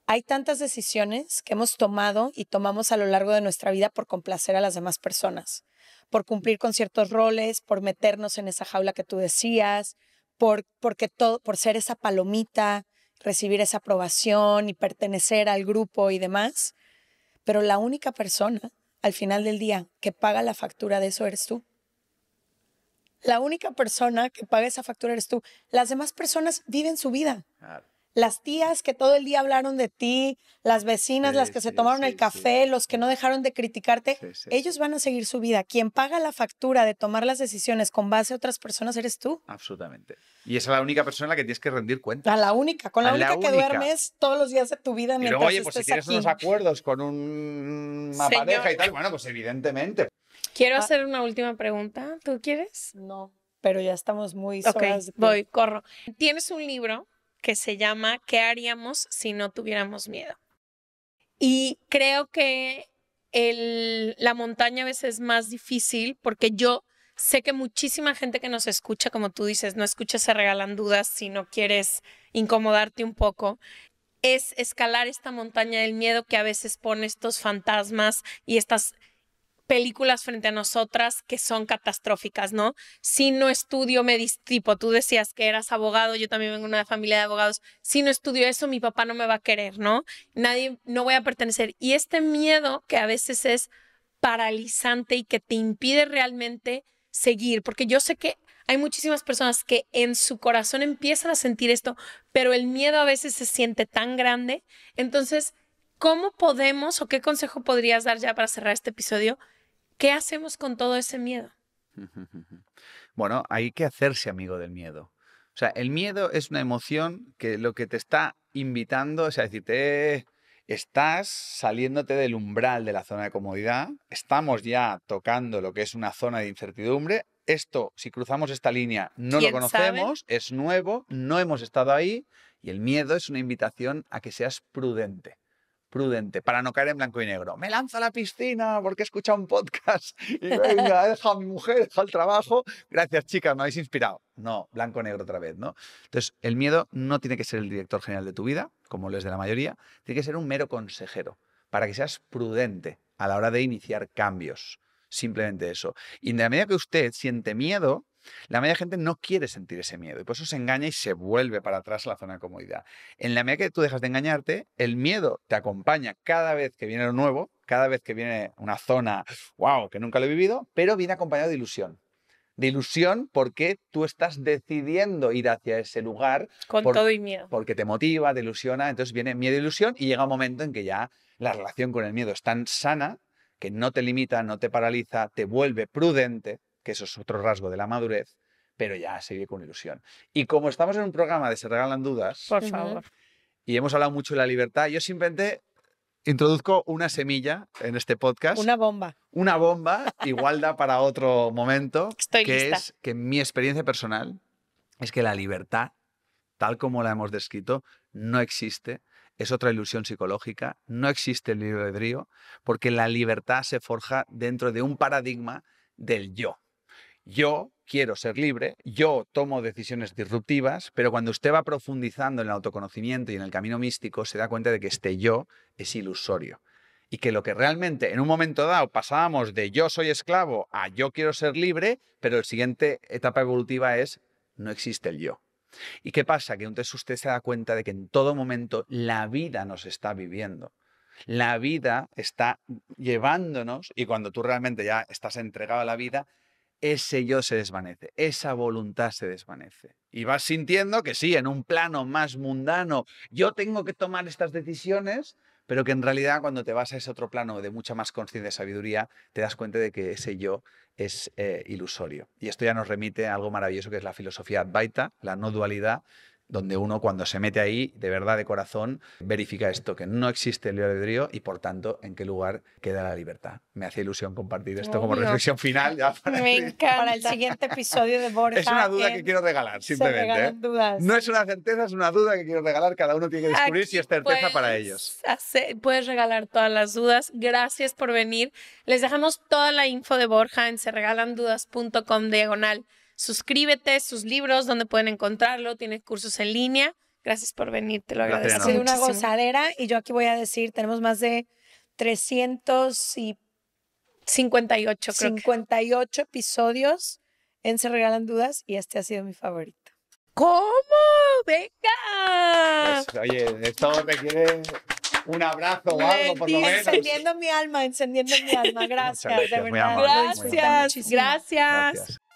S1: hay tantas decisiones que hemos tomado y tomamos a lo largo de nuestra vida por complacer a las demás personas, por cumplir con ciertos roles, por meternos en esa jaula que tú decías, por, porque por ser esa palomita, recibir esa aprobación y pertenecer al grupo y demás. Pero la única persona al final del día que paga la factura de eso eres tú. La única persona que paga esa factura eres tú. Las demás personas viven su vida las tías que todo el día hablaron de ti, las vecinas, las que se tomaron el café, los que no dejaron de criticarte, ellos van a seguir su vida. Quien paga la factura de tomar las decisiones con base a otras personas eres tú.
S2: Absolutamente. Y esa es la única persona a la que tienes que rendir cuenta. la única, con la, única, que duermes
S1: todos los días de tu vida mientras y luego, oye, pues si tienes unos
S2: acuerdos con un... una pareja y tal, bueno, pues evidentemente.
S3: Quiero ah. hacer una última pregunta. ¿Tú quieres? No,
S1: pero ya estamos muy
S3: voy, corro. Tienes un libro que se llama ¿Qué haríamos si no tuviéramos miedo? Y creo que el, la montaña a veces es más difícil porque yo sé que muchísima gente que nos escucha, como tú dices, no escuchas se regalan dudas si no quieres incomodarte un poco es escalar esta montaña del miedo que a veces pone estos fantasmas y estas películas frente a nosotras que son catastróficas, ¿no? Si no estudio, me distipo. tú decías que eras abogado, yo también vengo de una familia de abogados, si no estudio eso, mi papá no me va a querer, ¿no? Nadie, no voy a pertenecer. Y este miedo que a veces es paralizante y que te impide realmente seguir, porque yo sé que hay muchísimas personas que en su corazón empiezan a sentir esto, pero el miedo a veces se siente tan grande. Entonces, ¿cómo podemos o qué consejo podrías dar ya para cerrar este episodio? ¿Qué hacemos con todo ese miedo?
S2: Bueno, hay que hacerse amigo del miedo. O sea, el miedo es una emoción que lo que te está invitando es a decirte, estás saliéndote del umbral de la zona de comodidad, estamos ya tocando lo que es una zona de incertidumbre, esto, si cruzamos esta línea, no lo conocemos, es nuevo, no hemos estado ahí, y el miedo es una invitación a que seas prudente prudente, para no caer en blanco y negro. Me lanzo a la piscina porque he escuchado un podcast y venga, deja a mi mujer, deja el trabajo. Gracias, chicas, me habéis inspirado. No, blanco y negro otra vez, ¿no? Entonces, el miedo no tiene que ser el director general de tu vida, como lo es de la mayoría, tiene que ser un mero consejero para que seas prudente a la hora de iniciar cambios. Simplemente eso. Y de la medida que usted siente miedo, la media gente no quiere sentir ese miedo y por eso se engaña y se vuelve para atrás a la zona de comodidad. En la medida que tú dejas de engañarte, el miedo te acompaña cada vez que viene lo nuevo, cada vez que viene una zona, wow, que nunca lo he vivido, pero viene acompañado de ilusión de ilusión porque tú estás decidiendo ir hacia ese lugar. Con todo y miedo. Porque te motiva, te ilusiona, entonces viene miedo e ilusión y llega un momento en que ya la relación con el miedo es tan sana que no te limita, no te paraliza, te vuelve prudente, que eso es otro rasgo de la madurez, pero ya se con ilusión. Y como estamos en un programa de Se Regalan Dudas, por favor, y hemos hablado mucho de la libertad, yo simplemente introduzco una semilla en este podcast. Una bomba. Una bomba, igual da para otro momento, que es que mi experiencia personal es que la libertad, tal como la hemos descrito, no existe. Es otra ilusión psicológica, no existe el libre albedrío, porque la libertad se forja dentro de un paradigma del yo yo quiero ser libre, yo tomo decisiones disruptivas, pero cuando usted va profundizando en el autoconocimiento y en el camino místico, se da cuenta de que este yo es ilusorio. Y que lo que realmente en un momento dado pasábamos de yo soy esclavo a yo quiero ser libre, pero la siguiente etapa evolutiva es no existe el yo. ¿Y qué pasa? Que entonces usted se da cuenta de que en todo momento la vida nos está viviendo. La vida está llevándonos y cuando tú realmente ya estás entregado a la vida, ese yo se desvanece, esa voluntad se desvanece. Y vas sintiendo que sí, en un plano más mundano, yo tengo que tomar estas decisiones, pero que en realidad cuando te vas a ese otro plano de mucha más conciencia y sabiduría, te das cuenta de que ese yo es eh, ilusorio. Y esto ya nos remite a algo maravilloso que es la filosofía Advaita, la no dualidad, donde uno cuando se mete ahí, de verdad, de corazón, verifica esto, que no existe el de albedrío y por tanto en qué lugar queda la libertad. Me hace ilusión compartir esto como reflexión final. para Me encanta.
S1: Para el siguiente episodio de Borja. Es una duda que
S2: quiero regalar, simplemente.
S1: ¿eh? No
S2: es una certeza, es una duda que quiero regalar. Cada uno tiene que descubrir si es certeza para pues, ellos.
S3: puedes regalar todas las dudas. Gracias por venir. Les dejamos toda la info de Borja en serregalandudas.com diagonal Suscríbete, sus libros, donde pueden encontrarlo, Tienes cursos en línea. Gracias por venir, te lo agradezco. Ha sido una gozadera
S1: y yo aquí voy a decir, tenemos más de 358, creo 58 episodios en Se Regalan Dudas y este ha sido mi favorito. ¿Cómo? Venga.
S2: Pues, oye, esto quiere un abrazo o algo, por lo menos. Encendiendo
S1: mi alma, encendiendo mi alma. Gracias, de verdad. gracias. gracias.